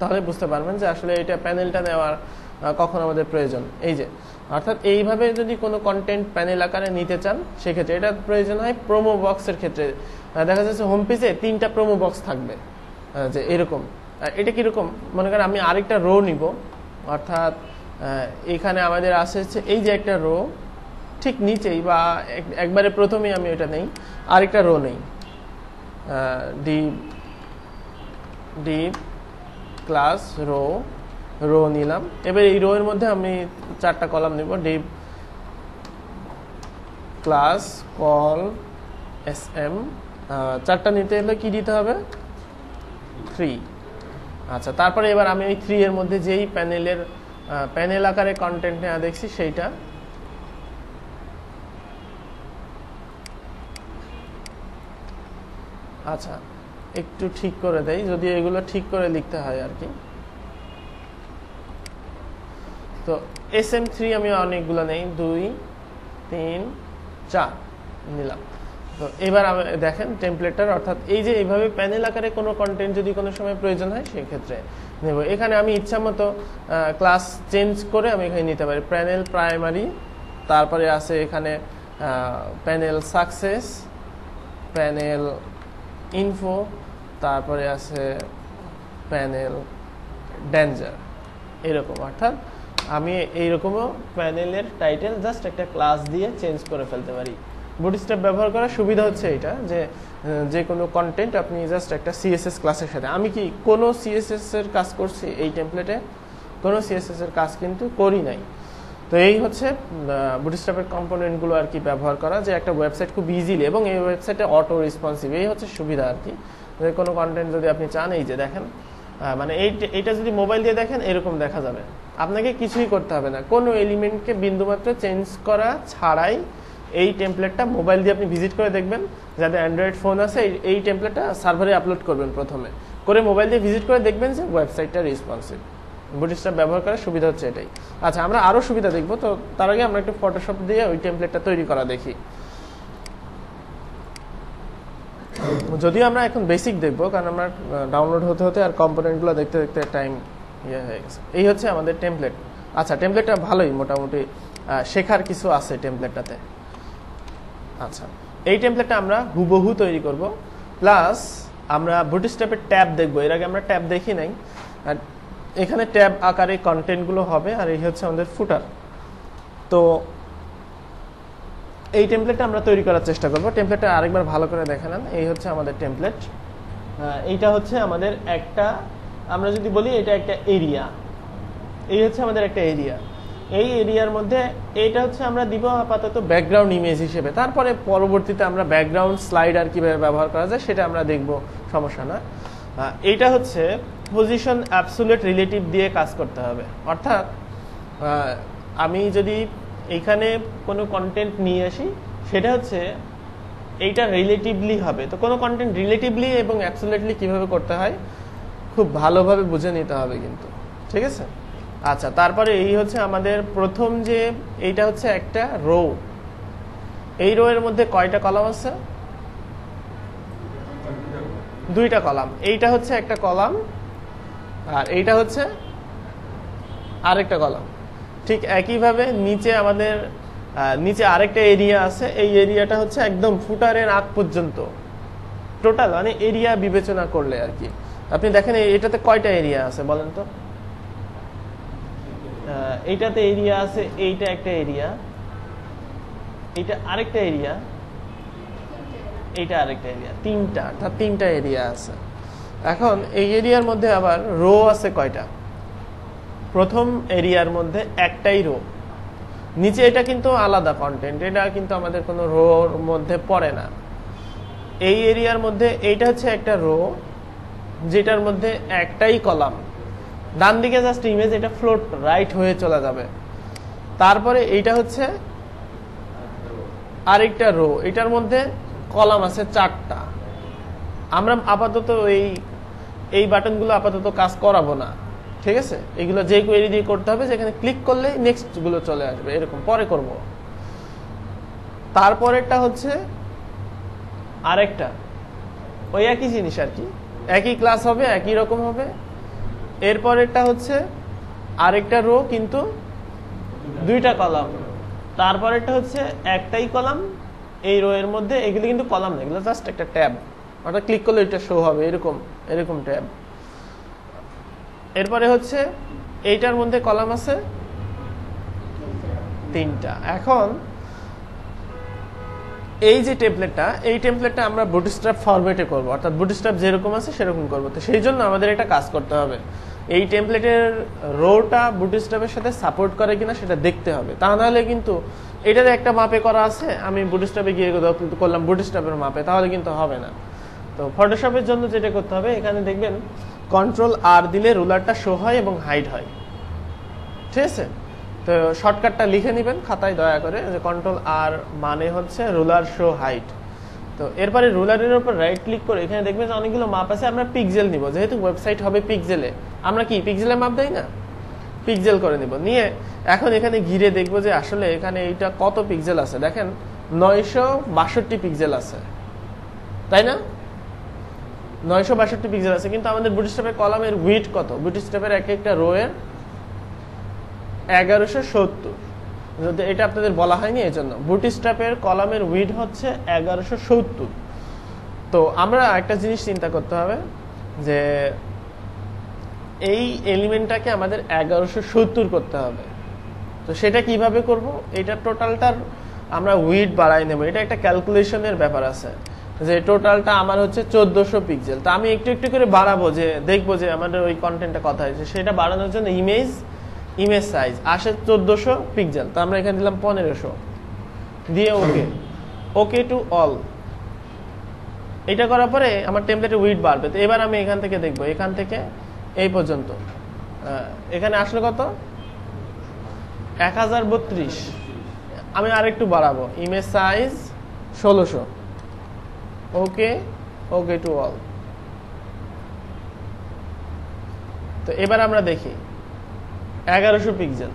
তাহলে বুঝতে পারবেন যে আসলে এটা প্যানেলটা নেওয়ার কখন আমাদের প্রয়োজন এই যে অর্থাৎ এইভাবে যদি কোনো কন্টেন্ট প্যানেল আকারে নিতে চান সেক্ষেত্রে এটা প্রয়োজন হয় প্রোমো বক্সের ক্ষেত্রে দেখা যাচ্ছে হোম পেজে তিনটা প্রোমো বক্স থাকবে যে এরকম এটা কীরকম মনে করেন আমি আরেকটা রো নিব অর্থাৎ এখানে আমাদের আসে হচ্ছে এই যে একটা রো ঠিক নিচেই বা একবারে প্রথমেই আমি ওটা নেই আরেকটা রো নেই D D class row row নিলাম এবার এই রোয়ের মধ্যে আমি চারটা কলাম নিব div class col S M চারটা নিতে এলে কি দিতে হবে থ্রি আচ্ছা তারপরে এবার আমি ওই থ্রি এর মধ্যে যেই প্যানেলের প্যানেল আকারে কন্টেন্ট নেওয়া দেখছি সেইটা আচ্ছা একটু ঠিক করে দেয় যদি এগুলো ঠিক করে লিখতে হয় আর কি তো এস এম থ্রি আমি অনেকগুলো নেই দুই তিন চার নিলাম তো এবার দেখেন টেম্পলেটার অর্থাৎ এই যে এইভাবে প্যানেল আকারে কোনো কন্টেন্ট যদি কোনো সময় প্রয়োজন হয় সেই ক্ষেত্রে নেব এখানে আমি ইচ্ছামতো ক্লাস চেঞ্জ করে আমি এখানে নিতে পারি প্যানেল প্রাইমারি তারপরে আছে এখানে প্যানেল সাকসেস প্যানেল ইনফো তারপরে আছে প্যানেল ড্যাঞ্জার এরকম অর্থাৎ আমি এইরকমও প্যানেলের টাইটেল জাস্ট একটা ক্লাস দিয়ে চেঞ্জ করে ফেলতে পারি বুটস্ট্র্যাপ ব্যবহার করার সুবিধা হচ্ছে এটা যে যে কোনো কন্টেন্ট আপনি জাস্ট একটা সিএসএস ক্লাসের সাথে আমি কি কোনো সিএসএস এর কাজ করছি এই টেমপ্লেটে কোনো সিএসএস এর কাজ কিন্তু করি নাই তো এই হচ্ছে বুটস্ট্র্যাপের কম্পোনেন্টগুলো আর কি ব্যবহার করা যে একটা ওয়েবসাইট খুব ইজিলি এবং এই ওয়েবসাইটে অটো রেসপন্সিভ এই হচ্ছে সুবিধা আর কি যে কোনো কন্টেন্ট যদি আপনি চান এই যে দেখেন মানে এই এটা যদি মোবাইল দিয়ে দেখেন এরকম দেখা যাবে আপনাকে কিছুই করতে হবে না কোনো এলিমেন্টকে বিন্দুমাত্র চেঞ্জ করা ছাড়াই এই টেমপ্লেটটা মোবাইল দিয়ে আপনি ভিজিট করে দেখবেন যাদের অ্যান্ড্রয়েড ফোন আছে এই টেমপ্লেটটা সার্ভারে আপলোড করবেন প্রথমে করে মোবাইল দিয়ে ভিজিট করে দেখবেন যে ওয়েবসাইটটা রেসপন্সিভ বুটিস্টার ব্যবহার করার সুবিধা হচ্ছে এটাই আচ্ছা আমরা আরও সুবিধা দেখব তো তার আগে আমরা একটু ফটোশপ দিয়ে ওই টেমপ্লেটটা তৈরি করা দেখি যদিও আমরা এখন বেসিক দেখব কারণ আমরা ডাউনলোড হতে হতে আর কম্পোনেন্টগুলো দেখতে দেখতে টাইম ইয়ে হয়ে গেছে এই হচ্ছে আমাদের টেমপ্লেট আচ্ছা টেমপ্লেটটা ভালোই মোটামুটি শেখার কিছু আছে টেমপ্লেটটাতে আচ্ছা এই টেমপ্লেটটা আমরা হুবহু তৈরি করব প্লাস আমরা স্টেপের ট্যাব দেখব এর আগে আমরা ট্যাব দেখি নাই আর এখানে ট্যাব আকারে কন্টেন্টগুলো হবে আর এই হচ্ছে আমাদের ফুটার তো এই টেমপ্লেটটা আমরা তৈরি করার চেষ্টা করব টেমপ্লেটটা আরেকবার ভালো করে দেখে নেন এই হচ্ছে আমাদের টেমপ্লেট এইটা হচ্ছে আমাদের একটা আমরা যদি বলি এটা একটা এরিয়া এই হচ্ছে আমাদের একটা এরিয়া এই এরিয়ার মধ্যে এইটা হচ্ছে আমরা দিব আপাতত ব্যাকগ্রাউন্ড ইমেজ হিসেবে তারপরে পরবর্তীতে আমরা ব্যাকগ্রাউন্ড স্লাইড আর কীভাবে ব্যবহার করা যায় সেটা আমরা দেখব সমস্যা না এইটা হচ্ছে পজিশন অ্যাপসুলেট রিলেটিভ দিয়ে কাজ করতে হবে অর্থাৎ আমি যদি এইখানে কোনো কন্টেন্ট নিয়ে আসি সেটা হচ্ছে এইটা রিলেটিভলি হবে তো কোনো কন্টেন্ট রিলেটিভলি এবং অ্যাবসুলেটলি কিভাবে করতে হয় খুব ভালোভাবে বুঝে নিতে হবে কিন্তু ঠিক আছে আচ্ছা তারপরে এই হচ্ছে আমাদের প্রথম যে এইটা হচ্ছে একটা রো এই রো এর মধ্যে কয়টা কলাম আছে দুইটা কলাম এইটা হচ্ছে একটা কলাম আর এইটা হচ্ছে আরেকটা কলাম ঠিক একইভাবে নিচে আমাদের নিচে আরেকটা এরিয়া আছে এই এরিয়াটা হচ্ছে একদম ফুটারের আগ পর্যন্ত টোটাল মানে এরিয়া বিবেচনা করলে আর কি আপনি দেখেন এটাতে কয়টা এরিয়া আছে বলেন তো এইটাতে এরিয়া আছে এইটা একটা এরিয়া এইটা আরেকটা এরিয়া এইটা আরেকটা এরিয়া তিনটা অর্থাৎ তিনটা এরিয়া আছে এখন এই এরিয়ার মধ্যে আবার রো আছে কয়টা প্রথম এরিয়ার মধ্যে একটাই রো নিচে এটা কিন্তু আলাদা কন্টেন্ট এটা কিন্তু আমাদের কোনো রোর মধ্যে পড়ে না এই এরিয়ার মধ্যে এইটা হচ্ছে একটা রো যেটার মধ্যে একটাই কলাম ডান দিকে জাস্ট ইমেজ এটা ফ্লোট রাইট হয়ে চলে যাবে তারপরে এইটা হচ্ছে আরেকটা রো এটার মধ্যে কলাম আছে চারটা আমরা আপাতত এই এই বাটনগুলো আপাতত কাজ করাবো না ঠিক আছে এগুলো যে কোয়েরি দিয়ে করতে হবে যেখানে ক্লিক করলে নেক্সটগুলো চলে আসবে এরকম পরে করব তারপরেরটা হচ্ছে আরেকটা ওই একই জিনিস আর কি একই ক্লাস হবে একই রকম হবে এরপরেরটা হচ্ছে আরেকটা রো কিন্তু দুইটা কলাম তারপরেরটা হচ্ছে একটাই কলাম এই রো এর মধ্যে এগুলি কিন্তু কলাম না এগুলো জাস্ট একটা ট্যাব অর্থাৎ ক্লিক করলে এটা শো হবে এরকম এরকম ট্যাব এরপরে হচ্ছে এইটার মধ্যে কলাম আছে তিনটা এখন এই যে টেমপ্লেটটা এই টেমপ্লেটটা আমরা বুটস্ট্র্যাপ ফরম্যাটে করব অর্থাৎ বুটস্ট্র্যাপ যেরকম আছে সেরকম করবো তো সেই জন্য আমাদের একটা কাজ করতে হবে এই টেমপ্লেটের রোটা বুটস্ট্র্যাপের সাথে সাপোর্ট করে কিনা সেটা দেখতে হবে তা নাহলে কিন্তু এটার একটা মাপে করা আছে আমি বুটস্ট্র্যাপে গিয়ে করলাম বুটস্ট্র্যাপের মাপে তাহলে কিন্তু হবে না তো ফটোশপের জন্য যেটা করতে হবে এখানে দেখবেন কন্ট্রোল আর দিলে রুলারটা শো হয় এবং হাইড হয় ঠিক আছে তো শর্টকাটটা লিখে নেবেন খাতায় দয়া করে যে কন্ট্রোল আর মানে হচ্ছে রুলার শো হাইট তো এরপরে রুলারের উপর রাইট ক্লিক করে এখানে দেখবেন যে অনেকগুলো মাপ আছে আমরা পিকজেল নিব যেহেতু ওয়েবসাইট হবে পিকজেলে আমরা কি পিকজেলে মাপ দেই না পিকজেল করে নিব নিয়ে এখন এখানে ঘিরে দেখব যে আসলে এখানে এইটা কত পিকজেল আছে দেখেন নয়শো বাষট্টি পিকজেল আছে তাই না নয়শো বাষট্টি পিকজেল আছে কিন্তু আমাদের বুটিস্টপের কলামের উইট কত বুটিস্টপের এক একটা রোয়ের এগারোশো সত্তর যদি এটা আপনাদের বলা হয়নি এই জন্য বুটিস্ট্রাপের কলামের উইড হচ্ছে এগারোশো সত্তর তো আমরা একটা জিনিস চিন্তা করতে হবে যে এই এলিমেন্টটাকে আমাদের এগারোশো সত্তর করতে হবে তো সেটা কিভাবে করব এটা টোটালটার আমরা উইড বাড়াই নেব এটা একটা ক্যালকুলেশনের ব্যাপার আছে যে টোটালটা আমার হচ্ছে চোদ্দোশো পিক্সেল তো আমি একটু একটু করে বাড়াবো যে দেখবো যে আমাদের ওই কন্টেন্টটা কথা হয়েছে সেটা বাড়ানোর জন্য ইমেজ ইমেজ সাইজ আসে চোদ্দোশো পিক্সেল তো আমরা এখানে দিলাম পনেরোশো দিয়ে ওকে ওকে টু অল এটা করার পরে আমার টেমপ্লেটের উইড বাড়বে তো এবার আমি এখান থেকে দেখবো এখান থেকে এই পর্যন্ত এখানে আসলে কত এক হাজার বত্রিশ আমি আরেকটু বাড়াবো ইমেজ সাইজ ষোলোশো ওকে ওকে টু অল তো এবার আমরা দেখি এগারোশো পিক্সেল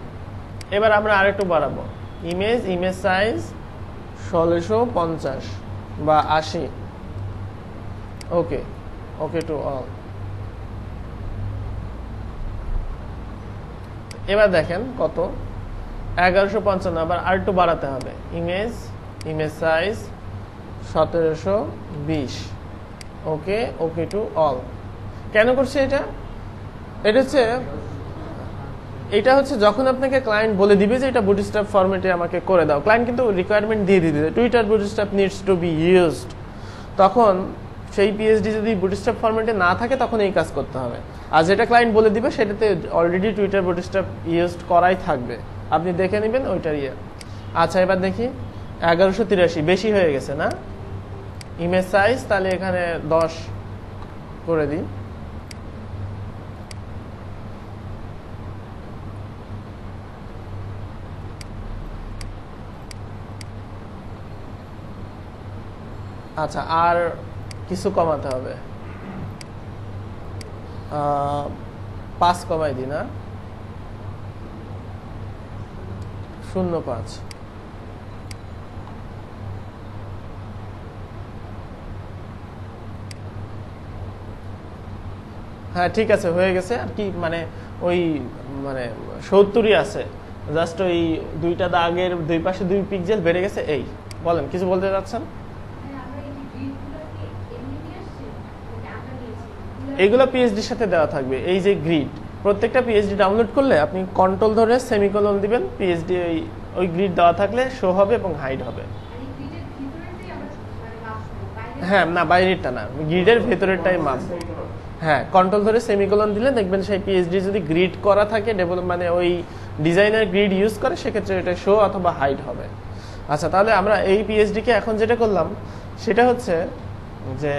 এবার আমরা আরেকটু বাড়াবো ইমেজ ইমেজ সাইজ ষোলোশো পঞ্চাশ বা আশি ওকে ওকে টু অল এবার দেখেন কত এগারোশো পঞ্চান্ন আবার আর একটু বাড়াতে হবে ইমেজ ইমেজ সাইজ সতেরোশো বিশ ওকে ওকে টু অল কেন করছে এটা এটা হচ্ছে এটা হচ্ছে যখন আপনাকে ক্লায়েন্ট বলে দিবে যে এটা বুটস্ট্যাপ ফরম্যাটে আমাকে করে দাও ক্লায়েন্ট কিন্তু রিকোয়ারমেন্ট দিয়ে দিতে Twitter bootstrap needs to be used তখন সেই পিএইচডি যদি বুটস্ট্যাপ ফরম্যাটে না থাকে তখন এই কাজ করতে হবে আর যেটা ক্লায়েন্ট বলে দিবে সেটাতে অলরেডি টুইটার বুটস্ট্যাপ ইউজড করাই থাকবে আপনি দেখে নেবেন ওইটার ইয়ে আচ্ছা এবার দেখি এগারোশো তিরাশি বেশি হয়ে গেছে না ইমেজ সাইজ তাহলে এখানে দশ করে দিই আচ্ছা আর কিছু কমাতে হবে পাঁচ কমাই দিন না শূন্য পাঁচ হ্যাঁ ঠিক আছে হয়ে গেছে আর কি মানে ওই মানে সত্তরই আছে জাস্ট ওই দুইটা দাগের দুই পাশে দুই পিকজেল বেড়ে গেছে এই বলেন কিছু বলতে চাচ্ছেন এগুলো পিএইচডির সাথে দেওয়া থাকবে এই যে গ্রিড প্রত্যেকটা পিএইচডি ডাউনলোড করলে আপনি কন্ট্রোল ধরে সেমিকোলন দিবেন পিএইচডি ওই ওই গ্রিড দেওয়া থাকলে শো হবে এবং হাইড হবে হ্যাঁ না বাইরেরটা না গ্রিডের ভেতরেরটাই মাপ হ্যাঁ কন্ট্রোল ধরে সেমিকোলন দিলে দেখবেন সেই পিএইচডি যদি গ্রিড করা থাকে ডেভেলপ মানে ওই ডিজাইনার গ্রিড ইউজ করে সেক্ষেত্রে এটা শো অথবা হাইড হবে আচ্ছা তাহলে আমরা এই পিএইচডিকে এখন যেটা করলাম সেটা হচ্ছে যে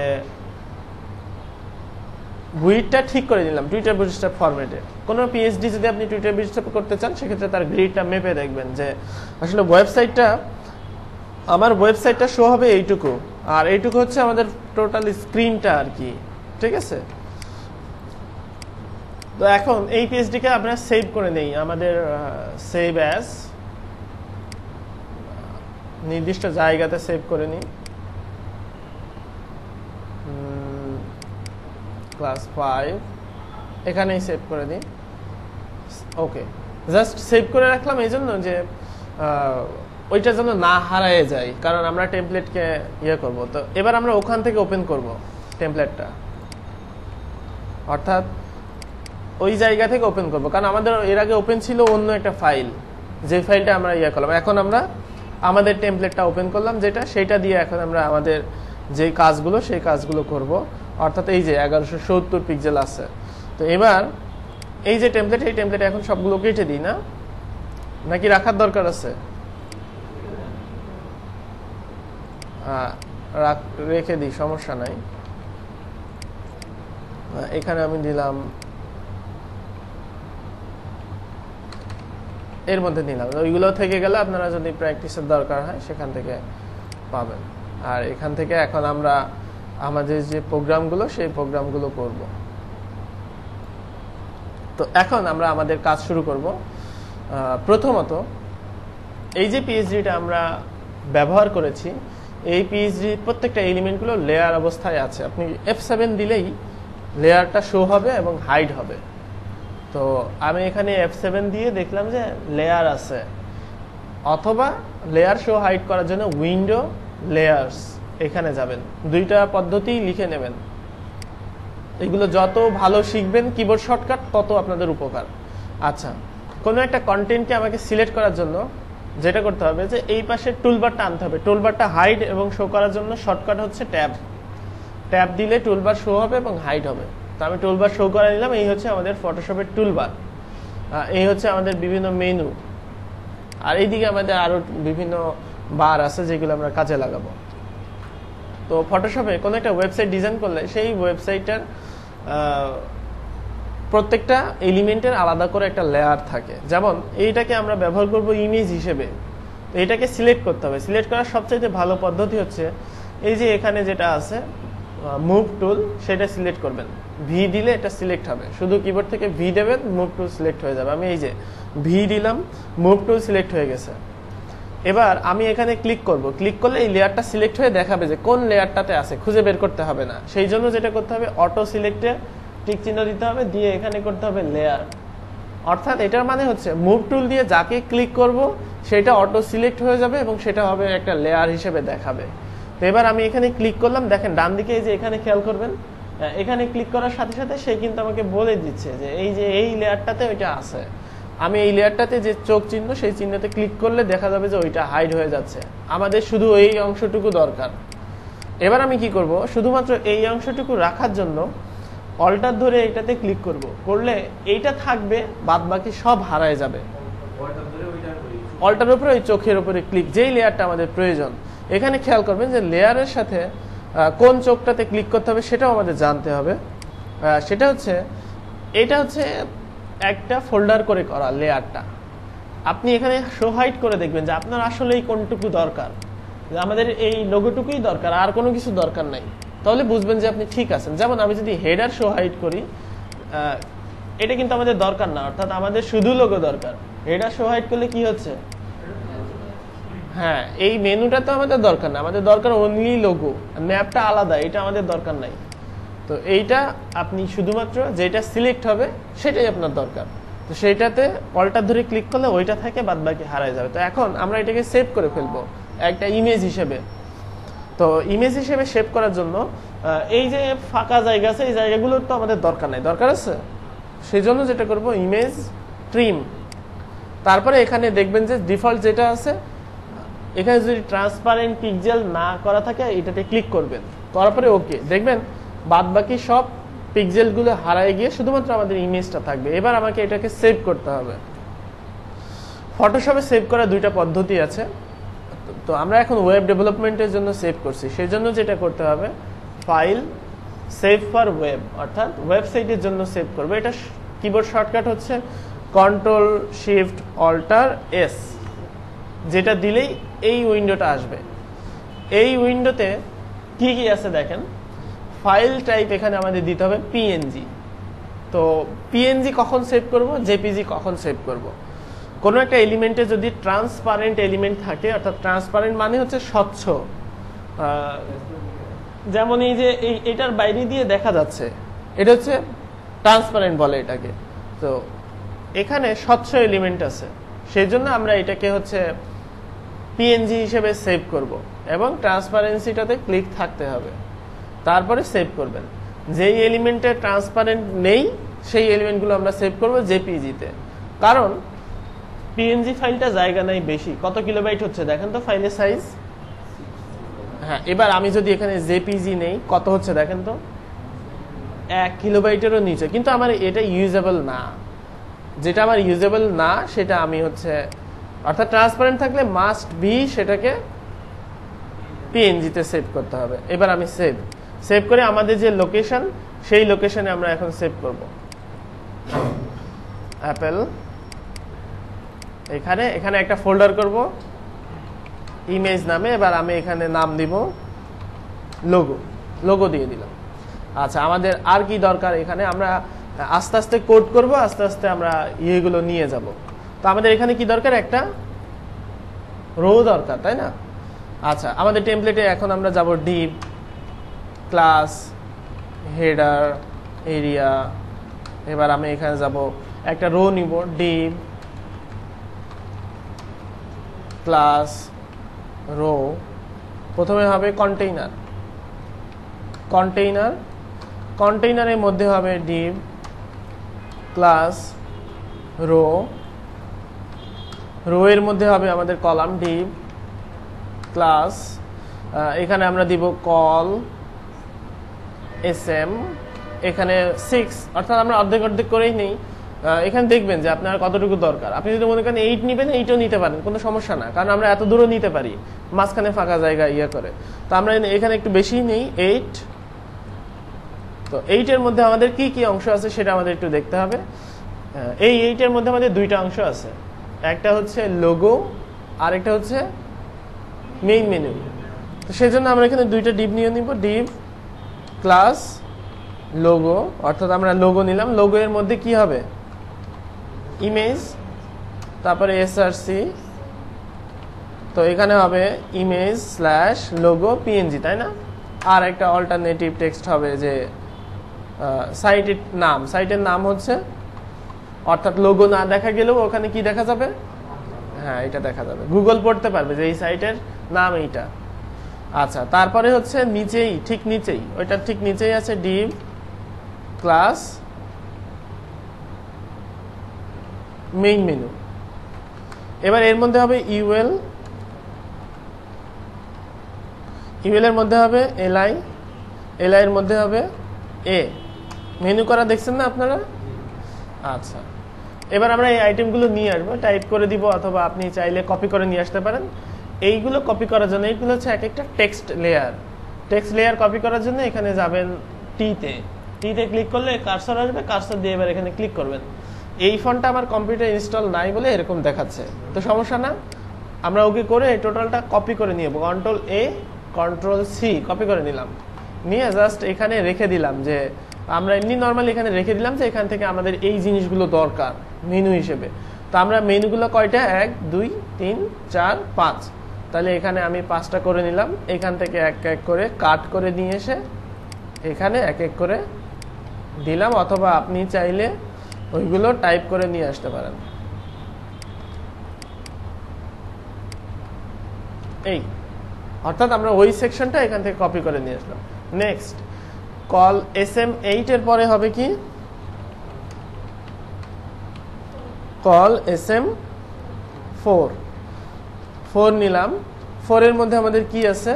গ্রিডটা ঠিক করে নিলাম টুইটার বিশিষ্ট ফরম্যাটে কোনো পিএইচডি যদি আপনি টুইটার বিশিষ্ট করতে চান সেক্ষেত্রে তার গ্রিডটা মেপে দেখবেন যে আসলে ওয়েবসাইটটা আমার ওয়েবসাইটটা শো হবে এইটুকু আর এইটুকু হচ্ছে আমাদের টোটাল স্ক্রিনটা আর কি ঠিক আছে তো এখন এই পিএইচডিকে আমরা সেভ করে নেই আমাদের সেভ অ্যাজ নির্দিষ্ট জায়গাতে সেভ করে নিই ক্লাস ফাইভ এখানেই সেভ করে দিই ওকে জাস্ট সেভ করে রাখলাম এই জন্য যে ওইটা যেন না হারায় যায় কারণ আমরা টেমপ্লেটকে ইয়ে করব তো এবার আমরা ওখান থেকে ওপেন করব টেমপ্লেটটা অর্থাৎ ওই জায়গা থেকে ওপেন করব কারণ আমাদের এর আগে ওপেন ছিল অন্য একটা ফাইল যে ফাইলটা আমরা ইয়ে করলাম এখন আমরা আমাদের টেমপ্লেটটা ওপেন করলাম যেটা সেটা দিয়ে এখন আমরা আমাদের যে কাজগুলো সেই কাজগুলো করব অর্থাৎ এই যে এগারোশো সত্তর পিক্সেল আছে তো এবার এই যে টেমপ্লেট এই টেমপ্লেট এখন সবগুলো কেটে দিই না নাকি রাখার দরকার আছে হ্যাঁ, রেখে দিই সমস্যা নাই হ্যাঁ, এখানে আমি দিলাম এর মধ্যে দিলাম ওইগুলো থেকে গেলে আপনারা যদি প্র্যাকটিসের দরকার হয় সেখান থেকে পাবেন আর এখান থেকে এখন আমরা আমাদের যে প্রোগ্রামগুলো সেই প্রোগ্রামগুলো করব তো এখন আমরা আমাদের কাজ শুরু করব প্রথমত এই যে পিএইচডিটা আমরা ব্যবহার করেছি এই পিএইচডি প্রত্যেকটা এলিমেন্টগুলো লেয়ার অবস্থায় আছে আপনি এফ সেভেন দিলেই লেয়ারটা শো হবে এবং হাইড হবে তো আমি এখানে এফ সেভেন দিয়ে দেখলাম যে লেয়ার আছে অথবা লেয়ার শো হাইড করার জন্য উইন্ডো লেয়ার্স এখানে যাবেন দুইটা পদ্ধতি লিখে নেবেন এগুলো যত ভালো শিখবেন কিবোর্ড শর্টকাট তত আপনাদের উপকার আচ্ছা কোনো একটা কন্টেন্টকে আমাকে সিলেক্ট করার জন্য যেটা করতে হবে যে এই পাশে টুলবারটা আনতে হবে টুলবারটা হাইড এবং শো করার জন্য শর্টকাট হচ্ছে ট্যাব ট্যাব দিলে টুলবার শো হবে এবং হাইড হবে তো আমি টুলবার শো করে নিলাম এই হচ্ছে আমাদের ফটোশপের টুলবার এই হচ্ছে আমাদের বিভিন্ন মেনু আর এইদিকে আমাদের আরও বিভিন্ন বার আছে যেগুলো আমরা কাজে লাগাবো তো ফটোশপে কোনো একটা ওয়েবসাইট ডিজাইন করলে সেই ওয়েবসাইটটার প্রত্যেকটা এলিমেন্টের আলাদা করে একটা লেয়ার থাকে যেমন এইটাকে আমরা ব্যবহার করব ইমেজ হিসেবে তো এটাকে সিলেক্ট করতে হবে সিলেক্ট করার সবচাইতে ভালো পদ্ধতি হচ্ছে এই যে এখানে যেটা আছে মুভ টুল সেটা সিলেক্ট করবেন ভি দিলে এটা সিলেক্ট হবে শুধু কিবোর্ড থেকে ভি দেবেন মুভ টুল সিলেক্ট হয়ে যাবে আমি এই যে ভি দিলাম মুভ টুল সিলেক্ট হয়ে গেছে এবার আমি এখানে ক্লিক করব ক্লিক করলে এই লেয়ারটা সিলেক্ট হয়ে দেখাবে যে কোন লেয়ারটাতে আছে খুঁজে বের করতে হবে না সেই জন্য যেটা করতে হবে অটো সিলেক্টে টিক চিহ্ন দিতে হবে দিয়ে এখানে করতে হবে লেয়ার অর্থাৎ এটার মানে হচ্ছে মুভ টুল দিয়ে যাকে ক্লিক করব সেটা অটো সিলেক্ট হয়ে যাবে এবং সেটা হবে একটা লেয়ার হিসেবে দেখাবে তো এবার আমি এখানে ক্লিক করলাম দেখেন ডান দিকে এই যে এখানে খেয়াল করবেন এখানে ক্লিক করার সাথে সাথে সে কিন্তু আমাকে বলে দিচ্ছে যে এই যে এই লেয়ারটাতে ওইটা আছে আমি এই লেয়ারটাতে যে চোখ চিহ্ন সেই চিহ্নতে ক্লিক করলে দেখা যাবে যে ওইটা হাইড হয়ে যাচ্ছে আমাদের শুধু এই অংশটুকু দরকার এবার আমি কি করব শুধুমাত্র এই অংশটুকু রাখার জন্য অল্টার ধরে এটাতে ক্লিক করব করলে এইটা থাকবে বাদ বাকি সব হারায় যাবে অল্টার উপরে ওই চোখের উপরে ক্লিক যেই লেয়ারটা আমাদের প্রয়োজন এখানে খেয়াল করবেন যে লেয়ারের সাথে কোন চোখটাতে ক্লিক করতে হবে সেটাও আমাদের জানতে হবে সেটা হচ্ছে এটা হচ্ছে একটা ফোল্ডার করে করা লেয়ারটা আপনি এখানে শো হাইট করে দেখবেন যে আপনার আসলে এই কোনটুকু দরকার আমাদের এই লোগোটুকুই দরকার আর কোনো কিছু দরকার নাই তাহলে বুঝবেন যে আপনি ঠিক আছেন যেমন আমি যদি হেডার শো হাইট করি এটা কিন্তু আমাদের দরকার না অর্থাৎ আমাদের শুধু লোগো দরকার হেডার শো হাইট করলে কি হচ্ছে হ্যাঁ এই মেনুটা তো আমাদের দরকার না আমাদের দরকার অনলি লোগো ম্যাপটা আলাদা এটা আমাদের দরকার নাই তো এইটা আপনি শুধুমাত্র যেটা সিলেক্ট হবে সেটাই আপনার দরকার তো সেইটাতে অল্টার ধরে ক্লিক করলে ওইটা থাকে বাদ বাকি হারায় যাবে তো এখন আমরা এটাকে সেভ করে ফেলবো একটা ইমেজ হিসেবে তো ইমেজ হিসেবে সেভ করার জন্য এই যে ফাঁকা জায়গা আছে এই জায়গাগুলোর তো আমাদের দরকার নাই দরকার আছে সেই জন্য যেটা করব ইমেজ ট্রিম তারপরে এখানে দেখবেন যে ডিফল্ট যেটা আছে এখানে যদি ট্রান্সপারেন্ট পিকজেল না করা থাকে এটাতে ক্লিক করবেন করার পরে ওকে দেখবেন বাদ বাকি সব পিক্সেলগুলো হারায় গিয়ে শুধুমাত্র আমাদের ইমেজটা থাকবে এবার আমাকে এটাকে সেভ করতে হবে ফটোশপে সেভ করার দুইটা পদ্ধতি আছে তো আমরা এখন ওয়েব ডেভেলপমেন্টের জন্য সেভ করছি সেই জন্য যেটা করতে হবে ফাইল সেভ ফর ওয়েব অর্থাৎ ওয়েবসাইটের জন্য সেভ করবে এটা কিবোর্ড শর্টকাট হচ্ছে কন্ট্রোল শিফট অল্টার এস যেটা দিলেই এই উইন্ডোটা আসবে এই উইন্ডোতে কী কী আছে দেখেন ফাইল টাইপ এখানে আমাদের দিতে হবে পিএনজি তো পিএনজি কখন সেভ করব জেপিজি কখন সেভ করব। কোনো একটা এলিমেন্টে যদি ট্রান্সপারেন্ট এলিমেন্ট থাকে অর্থাৎ ট্রান্সপারেন্ট মানে হচ্ছে স্বচ্ছ যেমন এই যে এই এটার বাইরে দিয়ে দেখা যাচ্ছে এটা হচ্ছে ট্রান্সপারেন্ট বলে এটাকে তো এখানে স্বচ্ছ এলিমেন্ট আছে সেই জন্য আমরা এটাকে হচ্ছে পিএনজি হিসেবে সেভ করব এবং ট্রান্সপারেন্সিটাতে ক্লিক থাকতে হবে তারপরে সেভ করবেন যেই এলিমেন্টে ট্রান্সপারেন্ট নেই সেই এলিমেন্টগুলো আমরা সেভ করবো জেপিজিতে কারণ পিএনজি ফাইলটা জায়গা নাই বেশি কত কিলোবাইট হচ্ছে দেখেন তো ফাইলের সাইজ হ্যাঁ এবার আমি যদি এখানে জেপিজি নেই কত হচ্ছে দেখেন তো এক কিলোবাইটেরও নিচে কিন্তু আমার এটা ইউজেবল না যেটা আমার ইউজেবল না সেটা আমি হচ্ছে অর্থাৎ ট্রান্সপারেন্ট থাকলে মাস্ট বি সেটাকে পিএনজিতে সেভ করতে হবে এবার আমি সেভ সেভ করে আমাদের যে লোকেশন সেই লোকেশনে আমরা এখন সেভ করব অ্যাপেল এখানে এখানে একটা ফোল্ডার করব ইমেজ নামে এবার আমি এখানে নাম দিব লোগো লোগো দিয়ে দিলাম আচ্ছা আমাদের আর কি দরকার এখানে আমরা আস্তে আস্তে কোড করব আস্তে আস্তে আমরা ইয়েগুলো নিয়ে যাব তো আমাদের এখানে কি দরকার একটা রো দরকার তাই না আচ্ছা আমাদের টেমপ্লেটে এখন আমরা যাব ডিপ ক্লাস হেডার এরিয়া এবার আমি এখানে যাব একটা রো নিব ডিম ক্লাস রো প্রথমে হবে কন্টেইনার কন্টেইনার কন্টেইনারের মধ্যে হবে ডিম ক্লাস রো রো এর মধ্যে হবে আমাদের কলাম ডিম ক্লাস এখানে আমরা দিব কল এস এম এখানে সিক্স অর্থাৎ আমরা অর্ধেক অর্ধেক করেই নেই এখানে দেখবেন যে আপনার কতটুকু দরকার আপনি যদি মনে করেন এইট নেবেন এইটও নিতে পারেন কোনো সমস্যা না কারণ আমরা এত দূরও নিতে পারি মাঝখানে ফাঁকা জায়গা ইয়ে করে তো আমরা এখানে একটু বেশি নেই এইট তো এইটের মধ্যে আমাদের কি কি অংশ আছে সেটা আমাদের একটু দেখতে হবে এই এইটের মধ্যে আমাদের দুইটা অংশ আছে একটা হচ্ছে লোগো আর একটা হচ্ছে মেইন মেনু তো সেজন্য আমরা এখানে দুইটা ডিপ নিয়ে নিব ডিপ ক্লাস লোগো অর্থাৎ আমরা লোগো নিলাম লোগো এর মধ্যে কি হবে ইমেজ তারপরে এসআরসি তো এখানে হবে ইমেজ স্ল্যাশ লোগো পিএনজি তাই না আর একটা অল্টারনেটিভ টেক্সট হবে যে সাইটের নাম সাইটের নাম হচ্ছে অর্থাৎ লোগো না দেখা গেলেও ওখানে কি দেখা যাবে হ্যাঁ এটা দেখা যাবে গুগল পড়তে পারবে যে এই সাইটের নাম এইটা আচ্ছা তারপরে হচ্ছে নিচেই ঠিক নিচেই ওইটার ঠিক নিচেই আছে ডিম ক্লাস মেইন মেনু এবার এর মধ্যে হবে ইউএল ইউএল এর মধ্যে হবে এলআই এলআই এর মধ্যে হবে এ মেনু করা দেখছেন না আপনারা আচ্ছা এবার আমরা এই আইটেমগুলো নিয়ে আসবো টাইপ করে দিব অথবা আপনি চাইলে কপি করে নিয়ে আসতে পারেন এইগুলো কপি করার জন্য এইগুলো হচ্ছে এক একটা text layer text layer copy করার জন্য এখানে যাবেন টিতে টিতে ক্লিক করলে কার্সার আসবে কার্সার দিয়ে এবার এখানে ক্লিক করবেন এই ফোনটা আমার কম্পিউটার ইনস্টল নাই বলে এরকম দেখাচ্ছে তো সমস্যা না আমরা ওকে করে টোটালটা কপি করে নিয়ে control A control C copy করে নিলাম নিয়ে জাস্ট এখানে রেখে দিলাম যে আমরা এমনি নর্মালি এখানে রেখে দিলাম যে এখান থেকে আমাদের এই জিনিসগুলো দরকার মেনু হিসেবে তো আমরা মেনুগুলো কয়টা এক দুই তিন চার পাঁচ তাহলে এখানে আমি পাঁচটা করে নিলাম এখান থেকে এক এক করে কাট করে নিয়ে এসে এখানে এক এক করে দিলাম অথবা আপনি চাইলে ওইগুলো টাইপ করে নিয়ে আসতে পারেন এই অর্থাৎ আমরা ওই সেকশনটা এখান থেকে কপি করে নিয়ে আসলাম নেক্সট কল এস এম এইটের পরে হবে কি col S M four four নিলাম ফোরের মধ্যে আমাদের কি আছে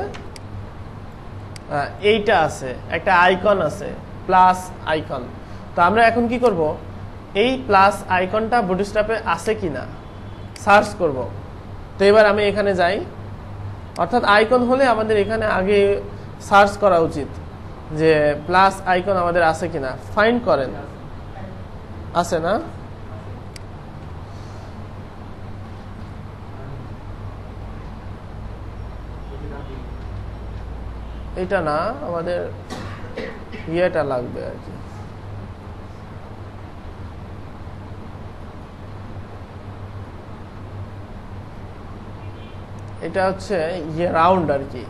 এইটা আছে একটা আইকন আছে প্লাস আইকন তো আমরা এখন কি করব এই প্লাস আইকনটা বুটস্ট্রাপে আছে কি না সার্চ করব তো এবার আমি এখানে যাই অর্থাৎ আইকন হলে আমাদের এখানে আগে সার্চ করা উচিত যে প্লাস আইকন আমাদের আছে কিনা ফাইন্ড করেন আছে না এটা না আমাদের ইয়েটা লাগবে আর কি এটা হচ্ছে ইয়ে রাউন্ড আর কি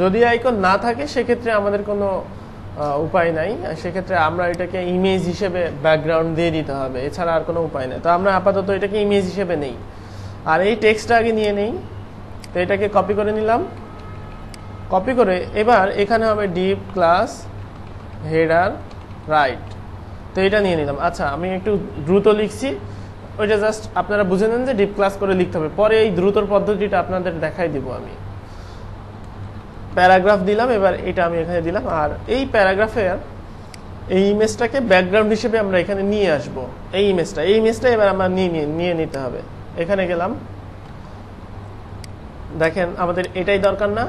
যদি আইকন না থাকে সেক্ষেত্রে আমাদের কোনো উপায় নাই সেক্ষেত্রে আমরা এটাকে ইমেজ হিসেবে ব্যাকগ্রাউন্ড দিয়ে দিতে হবে এছাড়া আর কোনো উপায় নেই তো আমরা আপাতত এটাকে ইমেজ হিসেবে নেই আর এই টেক্সটটা আগে নিয়ে নেই তো এটাকে কপি করে নিলাম কপি করে এবার এখানে হবে ডিপ ক্লাস হেডার রাইট তো এটা নিয়ে নিলাম আচ্ছা আমি একটু দ্রুত লিখছি ওইটা জাস্ট আপনারা বুঝে নেন যে ডিপ ক্লাস করে লিখতে হবে পরে এই দ্রুতর পদ্ধতিটা আপনাদের দেখাই দিব আমি প্যারাগ্রাফ দিলাম এবার এটা আমি এখানে দিলাম আর এই প্যারাগ্রাফের এই ইমেজটাকে ব্যাকগ্রাউন্ড হিসেবে আমরা এখানে নিয়ে আসব এই ইমেজটা এই ইমেজটা এবার আমরা নিয়ে নিয়ে নিতে হবে এখানে গেলাম দেখেন আমাদের এটাই দরকার না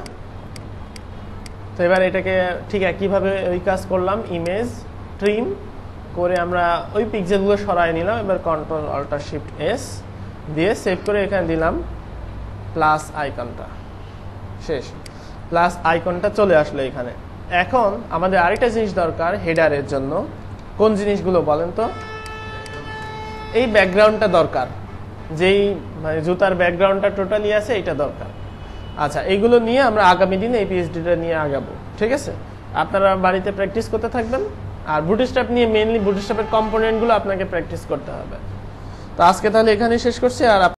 তো এবার এটাকে ঠিক একইভাবে ওই কাজ করলাম ইমেজ ট্রিম করে আমরা ওই পিকজেলগুলো সরাই নিলাম এবার কন্ট্রোল অল্টার শিফট এস দিয়ে সেভ করে এখানে দিলাম প্লাস আইকনটা শেষ প্লাস আইকনটা চলে আসলো এখানে এখন আমাদের আরেকটা জিনিস দরকার হেডারের জন্য কোন জিনিসগুলো বলেন তো এই ব্যাকগ্রাউন্ডটা দরকার যেই মানে জুতার ব্যাকগ্রাউন্ডটা টোটালি আছে এটা দরকার আচ্ছা এইগুলো নিয়ে আমরা আগামী দিনে এই পিএইচডিটা নিয়ে আগাবো ঠিক আছে আপনারা বাড়িতে প্র্যাকটিস করতে থাকবেন আর বুটস্ট্যাপ নিয়ে মেনলি বুটস্ট্যাপের কম্পোনেন্টগুলো আপনাকে প্র্যাকটিস করতে হবে তো আজকে তাহলে এখানেই শেষ করছি আর